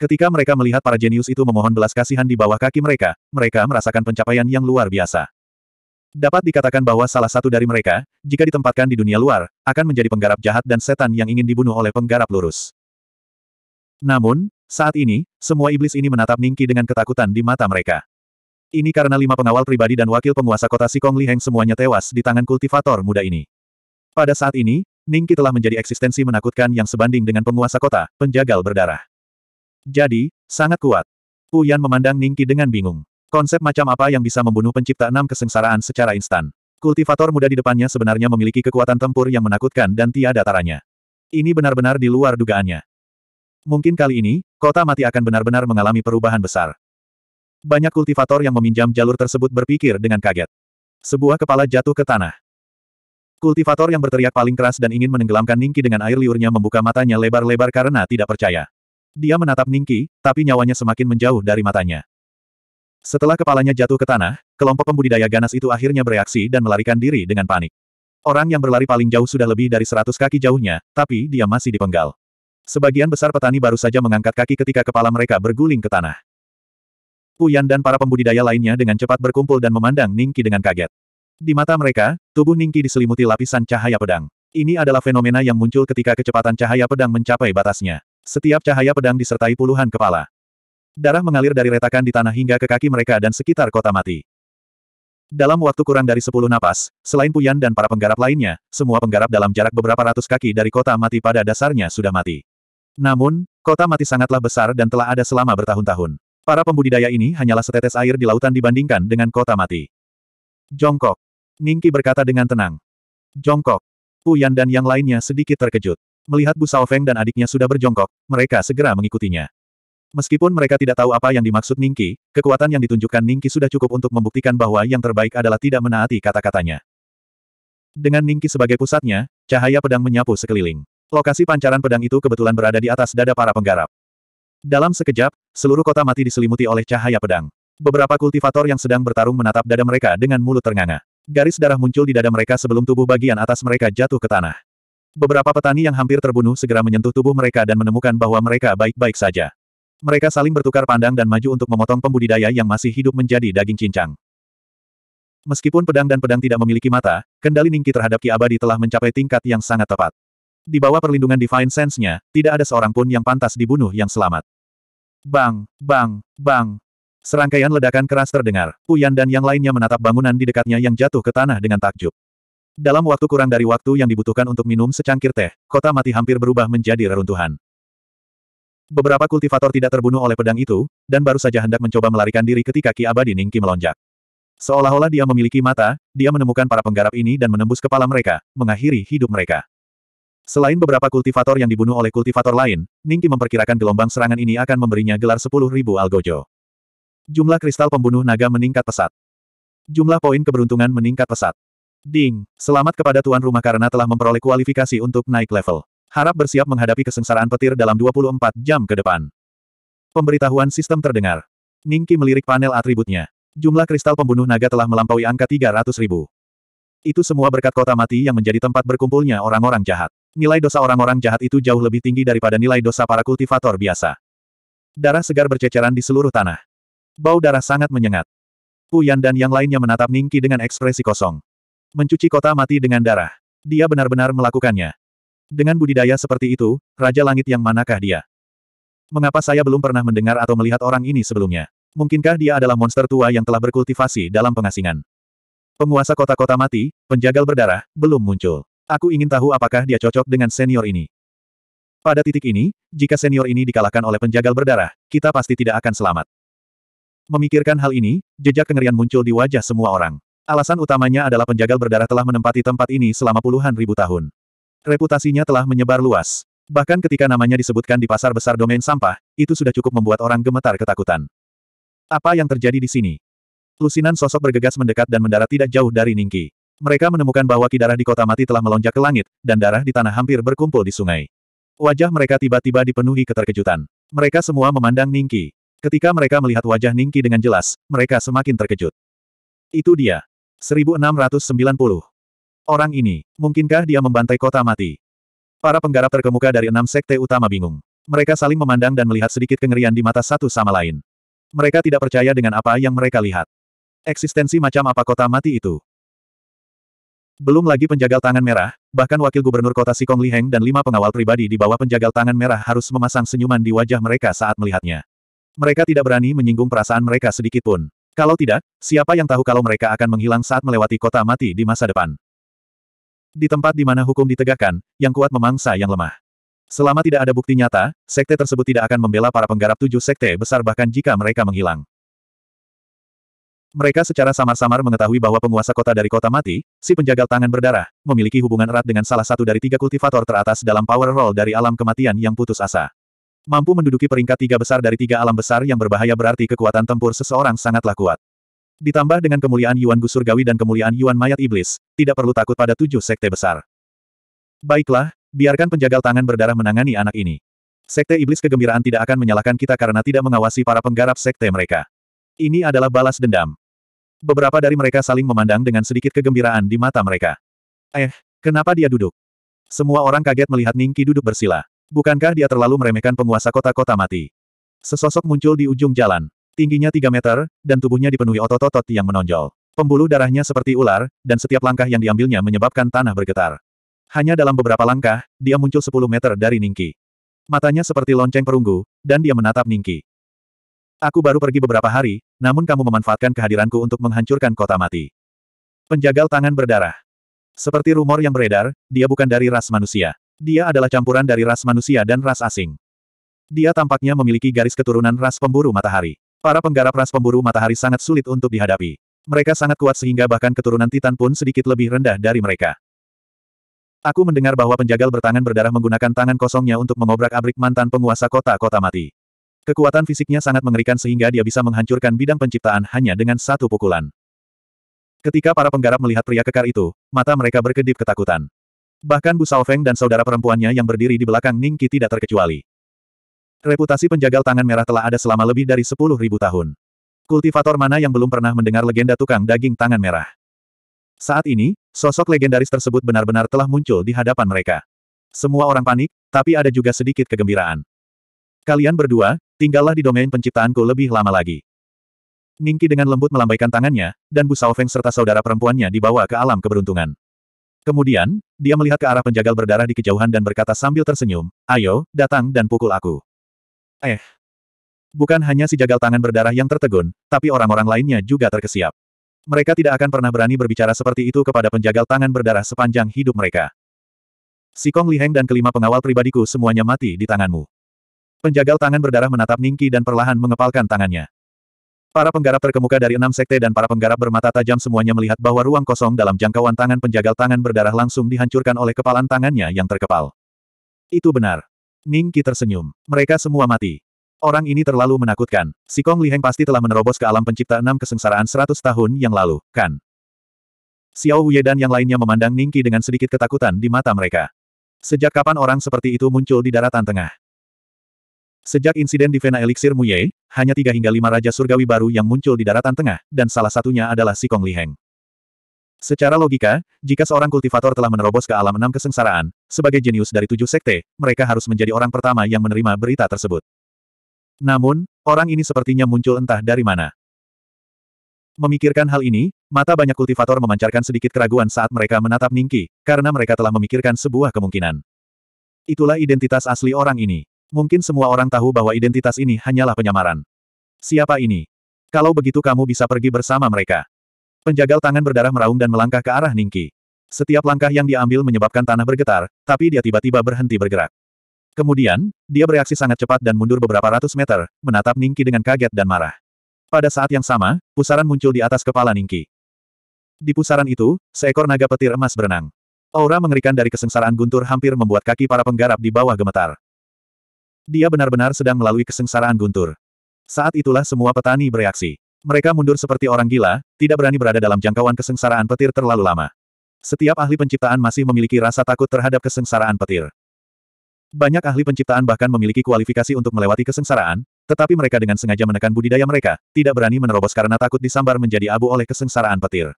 Ketika mereka melihat para jenius itu memohon belas kasihan di bawah kaki mereka, mereka merasakan pencapaian yang luar biasa. Dapat dikatakan bahwa salah satu dari mereka, jika ditempatkan di dunia luar, akan menjadi penggarap jahat dan setan yang ingin dibunuh oleh penggarap lurus. Namun, saat ini, semua iblis ini menatap Ningki dengan ketakutan di mata mereka. Ini karena lima pengawal pribadi dan wakil penguasa kota Sikong Liheng semuanya tewas di tangan kultivator muda ini. Pada saat ini, Ningki telah menjadi eksistensi menakutkan yang sebanding dengan penguasa kota, penjagal berdarah. Jadi, sangat kuat. Uyan memandang Ningki dengan bingung. Konsep macam apa yang bisa membunuh pencipta enam kesengsaraan secara instan. Kultivator muda di depannya sebenarnya memiliki kekuatan tempur yang menakutkan dan tiada taranya. Ini benar-benar di luar dugaannya. Mungkin kali ini, kota mati akan benar-benar mengalami perubahan besar. Banyak kultivator yang meminjam jalur tersebut berpikir dengan kaget. Sebuah kepala jatuh ke tanah. Kultivator yang berteriak paling keras dan ingin menenggelamkan Ningki dengan air liurnya membuka matanya lebar-lebar karena tidak percaya. Dia menatap Ningki, tapi nyawanya semakin menjauh dari matanya. Setelah kepalanya jatuh ke tanah, kelompok pembudidaya ganas itu akhirnya bereaksi dan melarikan diri dengan panik. Orang yang berlari paling jauh sudah lebih dari seratus kaki jauhnya, tapi dia masih dipenggal. Sebagian besar petani baru saja mengangkat kaki ketika kepala mereka berguling ke tanah. Puyan dan para pembudidaya lainnya dengan cepat berkumpul dan memandang Ningki dengan kaget. Di mata mereka, tubuh Ningki diselimuti lapisan cahaya pedang. Ini adalah fenomena yang muncul ketika kecepatan cahaya pedang mencapai batasnya. Setiap cahaya pedang disertai puluhan kepala. Darah mengalir dari retakan di tanah hingga ke kaki mereka dan sekitar kota mati. Dalam waktu kurang dari sepuluh napas, selain Puyan dan para penggarap lainnya, semua penggarap dalam jarak beberapa ratus kaki dari kota mati pada dasarnya sudah mati. Namun, kota mati sangatlah besar dan telah ada selama bertahun-tahun. Para pembudidaya ini hanyalah setetes air di lautan dibandingkan dengan kota mati. Jongkok. Ningki berkata dengan tenang. Jongkok. Puyan dan yang lainnya sedikit terkejut. Melihat Bu Saofeng dan adiknya sudah berjongkok, mereka segera mengikutinya. Meskipun mereka tidak tahu apa yang dimaksud Ningki, kekuatan yang ditunjukkan Ningki sudah cukup untuk membuktikan bahwa yang terbaik adalah tidak menaati kata-katanya. Dengan Ningki sebagai pusatnya, cahaya pedang menyapu sekeliling. Lokasi pancaran pedang itu kebetulan berada di atas dada para penggarap. Dalam sekejap, seluruh kota mati diselimuti oleh cahaya pedang. Beberapa kultivator yang sedang bertarung menatap dada mereka dengan mulut ternganga. Garis darah muncul di dada mereka sebelum tubuh bagian atas mereka jatuh ke tanah. Beberapa petani yang hampir terbunuh segera menyentuh tubuh mereka dan menemukan bahwa mereka baik-baik saja. Mereka saling bertukar pandang dan maju untuk memotong pembudidaya yang masih hidup menjadi daging cincang. Meskipun pedang dan pedang tidak memiliki mata, kendali Ningki terhadap Ki Abadi telah mencapai tingkat yang sangat tepat. Di bawah perlindungan Divine Sense-nya, tidak ada seorang pun yang pantas dibunuh yang selamat. Bang, bang, bang, Serangkaian ledakan keras terdengar. Uyan dan yang lainnya menatap bangunan di dekatnya yang jatuh ke tanah dengan takjub. Dalam waktu kurang dari waktu yang dibutuhkan untuk minum secangkir teh, kota mati hampir berubah menjadi reruntuhan. Beberapa kultivator tidak terbunuh oleh pedang itu, dan baru saja hendak mencoba melarikan diri ketika Ki Abadi Ningki melonjak. Seolah-olah dia memiliki mata, dia menemukan para penggarap ini dan menembus kepala mereka, mengakhiri hidup mereka. Selain beberapa kultivator yang dibunuh oleh kultivator lain, Ningki memperkirakan gelombang serangan ini akan memberinya gelar 10.000 Algojo. Jumlah kristal pembunuh naga meningkat pesat. Jumlah poin keberuntungan meningkat pesat. Ding, selamat kepada tuan rumah karena telah memperoleh kualifikasi untuk naik level. Harap bersiap menghadapi kesengsaraan petir dalam 24 jam ke depan. Pemberitahuan sistem terdengar. Ningki melirik panel atributnya. Jumlah kristal pembunuh naga telah melampaui angka 300 ribu. Itu semua berkat kota mati yang menjadi tempat berkumpulnya orang-orang jahat. Nilai dosa orang-orang jahat itu jauh lebih tinggi daripada nilai dosa para kultivator biasa. Darah segar berceceran di seluruh tanah. Bau darah sangat menyengat. Puyan dan yang lainnya menatap Ningki dengan ekspresi kosong. Mencuci kota mati dengan darah. Dia benar-benar melakukannya. Dengan budidaya seperti itu, Raja Langit yang manakah dia? Mengapa saya belum pernah mendengar atau melihat orang ini sebelumnya? Mungkinkah dia adalah monster tua yang telah berkultivasi dalam pengasingan? Penguasa kota-kota mati, penjagal berdarah, belum muncul. Aku ingin tahu apakah dia cocok dengan senior ini. Pada titik ini, jika senior ini dikalahkan oleh penjagal berdarah, kita pasti tidak akan selamat. Memikirkan hal ini, jejak kengerian muncul di wajah semua orang. Alasan utamanya adalah penjagal berdarah telah menempati tempat ini selama puluhan ribu tahun. Reputasinya telah menyebar luas. Bahkan ketika namanya disebutkan di pasar besar domain sampah, itu sudah cukup membuat orang gemetar ketakutan. Apa yang terjadi di sini? Lusinan sosok bergegas mendekat dan mendarat tidak jauh dari Ningki. Mereka menemukan bahwa kidarah di kota mati telah melonjak ke langit, dan darah di tanah hampir berkumpul di sungai. Wajah mereka tiba-tiba dipenuhi keterkejutan. Mereka semua memandang Ningki. Ketika mereka melihat wajah Ningki dengan jelas, mereka semakin terkejut. Itu dia. 1690. Orang ini, mungkinkah dia membantai kota mati? Para penggarap terkemuka dari enam sekte utama bingung. Mereka saling memandang dan melihat sedikit kengerian di mata satu sama lain. Mereka tidak percaya dengan apa yang mereka lihat. Eksistensi macam apa kota mati itu? Belum lagi penjagal tangan merah, bahkan wakil gubernur kota Sikong Liheng dan lima pengawal pribadi di bawah penjagal tangan merah harus memasang senyuman di wajah mereka saat melihatnya. Mereka tidak berani menyinggung perasaan mereka sedikitpun. Kalau tidak, siapa yang tahu kalau mereka akan menghilang saat melewati kota mati di masa depan. Di tempat di mana hukum ditegakkan, yang kuat memangsa yang lemah. Selama tidak ada bukti nyata, sekte tersebut tidak akan membela para penggarap tujuh sekte besar bahkan jika mereka menghilang. Mereka secara samar-samar mengetahui bahwa penguasa kota dari kota mati, si penjagal tangan berdarah, memiliki hubungan erat dengan salah satu dari tiga kultivator teratas dalam power roll dari alam kematian yang putus asa. Mampu menduduki peringkat tiga besar dari tiga alam besar yang berbahaya berarti kekuatan tempur seseorang sangatlah kuat. Ditambah dengan kemuliaan Yuan Gusurgawi dan kemuliaan Yuan Mayat Iblis, tidak perlu takut pada tujuh sekte besar. Baiklah, biarkan penjagal tangan berdarah menangani anak ini. Sekte Iblis kegembiraan tidak akan menyalahkan kita karena tidak mengawasi para penggarap sekte mereka. Ini adalah balas dendam. Beberapa dari mereka saling memandang dengan sedikit kegembiraan di mata mereka. Eh, kenapa dia duduk? Semua orang kaget melihat Ningki duduk bersila. Bukankah dia terlalu meremehkan penguasa kota-kota mati? Sesosok muncul di ujung jalan. Tingginya 3 meter, dan tubuhnya dipenuhi otot-otot yang menonjol. Pembuluh darahnya seperti ular, dan setiap langkah yang diambilnya menyebabkan tanah bergetar. Hanya dalam beberapa langkah, dia muncul 10 meter dari Ningki. Matanya seperti lonceng perunggu, dan dia menatap Ningki. Aku baru pergi beberapa hari, namun kamu memanfaatkan kehadiranku untuk menghancurkan kota mati. Penjagal tangan berdarah. Seperti rumor yang beredar, dia bukan dari ras manusia. Dia adalah campuran dari ras manusia dan ras asing. Dia tampaknya memiliki garis keturunan ras pemburu matahari. Para penggarap ras pemburu matahari sangat sulit untuk dihadapi. Mereka sangat kuat sehingga bahkan keturunan Titan pun sedikit lebih rendah dari mereka. Aku mendengar bahwa penjagal bertangan berdarah menggunakan tangan kosongnya untuk mengobrak-abrik mantan penguasa kota-kota mati. Kekuatan fisiknya sangat mengerikan sehingga dia bisa menghancurkan bidang penciptaan hanya dengan satu pukulan. Ketika para penggarap melihat pria kekar itu, mata mereka berkedip ketakutan. Bahkan Bu Saofeng dan saudara perempuannya yang berdiri di belakang Ning Qi tidak terkecuali. Reputasi penjagal tangan merah telah ada selama lebih dari sepuluh ribu tahun. Kultivator mana yang belum pernah mendengar legenda tukang daging tangan merah? Saat ini, sosok legendaris tersebut benar-benar telah muncul di hadapan mereka. Semua orang panik, tapi ada juga sedikit kegembiraan. Kalian berdua, tinggallah di domain penciptaanku lebih lama lagi. Ningki dengan lembut melambaikan tangannya, dan Bu Saofeng serta saudara perempuannya dibawa ke alam keberuntungan. Kemudian, dia melihat ke arah penjagal berdarah di kejauhan dan berkata sambil tersenyum, ayo, datang dan pukul aku. Eh. Bukan hanya si jagal tangan berdarah yang tertegun, tapi orang-orang lainnya juga terkesiap. Mereka tidak akan pernah berani berbicara seperti itu kepada penjagal tangan berdarah sepanjang hidup mereka. Si Kong Liheng dan kelima pengawal pribadiku semuanya mati di tanganmu. Penjagal tangan berdarah menatap Ningki dan perlahan mengepalkan tangannya. Para penggarap terkemuka dari enam sekte dan para penggarap bermata tajam semuanya melihat bahwa ruang kosong dalam jangkauan tangan penjagal tangan berdarah langsung dihancurkan oleh kepalan tangannya yang terkepal. Itu benar. Ning Qi tersenyum. Mereka semua mati. Orang ini terlalu menakutkan. Si Kong Heng pasti telah menerobos ke alam pencipta enam kesengsaraan seratus tahun yang lalu, kan? Xiao Wu dan yang lainnya memandang Ning Qi dengan sedikit ketakutan di mata mereka. Sejak kapan orang seperti itu muncul di daratan tengah? Sejak insiden di Vena Elixir Muye, hanya tiga hingga lima Raja Surgawi baru yang muncul di daratan tengah, dan salah satunya adalah Sikong Liheng. Secara logika, jika seorang kultivator telah menerobos ke alam enam kesengsaraan, sebagai jenius dari tujuh sekte, mereka harus menjadi orang pertama yang menerima berita tersebut. Namun, orang ini sepertinya muncul entah dari mana. Memikirkan hal ini, mata banyak kultivator memancarkan sedikit keraguan saat mereka menatap Ningki, karena mereka telah memikirkan sebuah kemungkinan. Itulah identitas asli orang ini. Mungkin semua orang tahu bahwa identitas ini hanyalah penyamaran. Siapa ini? Kalau begitu kamu bisa pergi bersama mereka. Penjagal tangan berdarah meraung dan melangkah ke arah Ningki. Setiap langkah yang diambil menyebabkan tanah bergetar, tapi dia tiba-tiba berhenti bergerak. Kemudian, dia bereaksi sangat cepat dan mundur beberapa ratus meter, menatap Ningki dengan kaget dan marah. Pada saat yang sama, pusaran muncul di atas kepala Ningki. Di pusaran itu, seekor naga petir emas berenang. Aura mengerikan dari kesengsaraan guntur hampir membuat kaki para penggarap di bawah gemetar. Dia benar-benar sedang melalui kesengsaraan guntur. Saat itulah semua petani bereaksi. Mereka mundur seperti orang gila, tidak berani berada dalam jangkauan kesengsaraan petir terlalu lama. Setiap ahli penciptaan masih memiliki rasa takut terhadap kesengsaraan petir. Banyak ahli penciptaan bahkan memiliki kualifikasi untuk melewati kesengsaraan, tetapi mereka dengan sengaja menekan budidaya mereka, tidak berani menerobos karena takut disambar menjadi abu oleh kesengsaraan petir.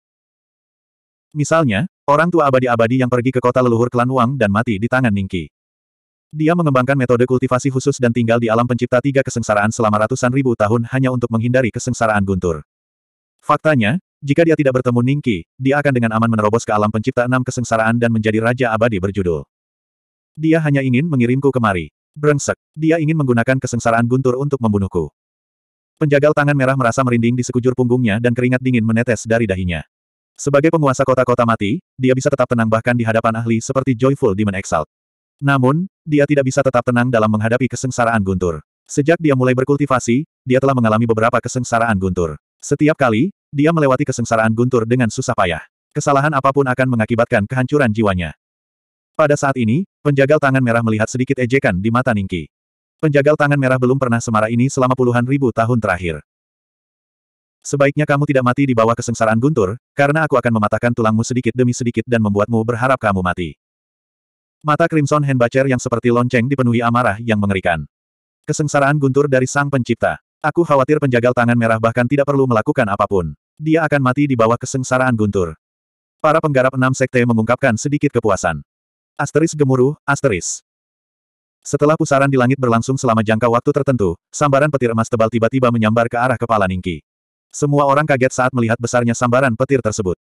Misalnya, orang tua abadi-abadi yang pergi ke kota leluhur klan Wang dan mati di tangan Ningki. Dia mengembangkan metode kultivasi khusus dan tinggal di alam pencipta tiga kesengsaraan selama ratusan ribu tahun hanya untuk menghindari kesengsaraan guntur. Faktanya, jika dia tidak bertemu Ningki, dia akan dengan aman menerobos ke alam pencipta enam kesengsaraan dan menjadi raja abadi berjudul. Dia hanya ingin mengirimku kemari. Brengsek, dia ingin menggunakan kesengsaraan guntur untuk membunuhku. Penjagal tangan merah merasa merinding di sekujur punggungnya dan keringat dingin menetes dari dahinya. Sebagai penguasa kota-kota mati, dia bisa tetap tenang bahkan di hadapan ahli seperti Joyful Demon Exalt. Namun, dia tidak bisa tetap tenang dalam menghadapi kesengsaraan guntur. Sejak dia mulai berkultivasi, dia telah mengalami beberapa kesengsaraan guntur. Setiap kali, dia melewati kesengsaraan guntur dengan susah payah. Kesalahan apapun akan mengakibatkan kehancuran jiwanya. Pada saat ini, penjagal tangan merah melihat sedikit ejekan di mata Ningki. Penjagal tangan merah belum pernah semarah ini selama puluhan ribu tahun terakhir. Sebaiknya kamu tidak mati di bawah kesengsaraan guntur, karena aku akan mematahkan tulangmu sedikit demi sedikit dan membuatmu berharap kamu mati. Mata Crimson Handbacher yang seperti lonceng dipenuhi amarah yang mengerikan. Kesengsaraan guntur dari sang pencipta. Aku khawatir penjagal tangan merah bahkan tidak perlu melakukan apapun. Dia akan mati di bawah kesengsaraan guntur. Para penggarap enam sekte mengungkapkan sedikit kepuasan. Asteris gemuruh, asteris. Setelah pusaran di langit berlangsung selama jangka waktu tertentu, sambaran petir emas tebal tiba-tiba menyambar ke arah kepala Ningki. Semua orang kaget saat melihat besarnya sambaran petir tersebut.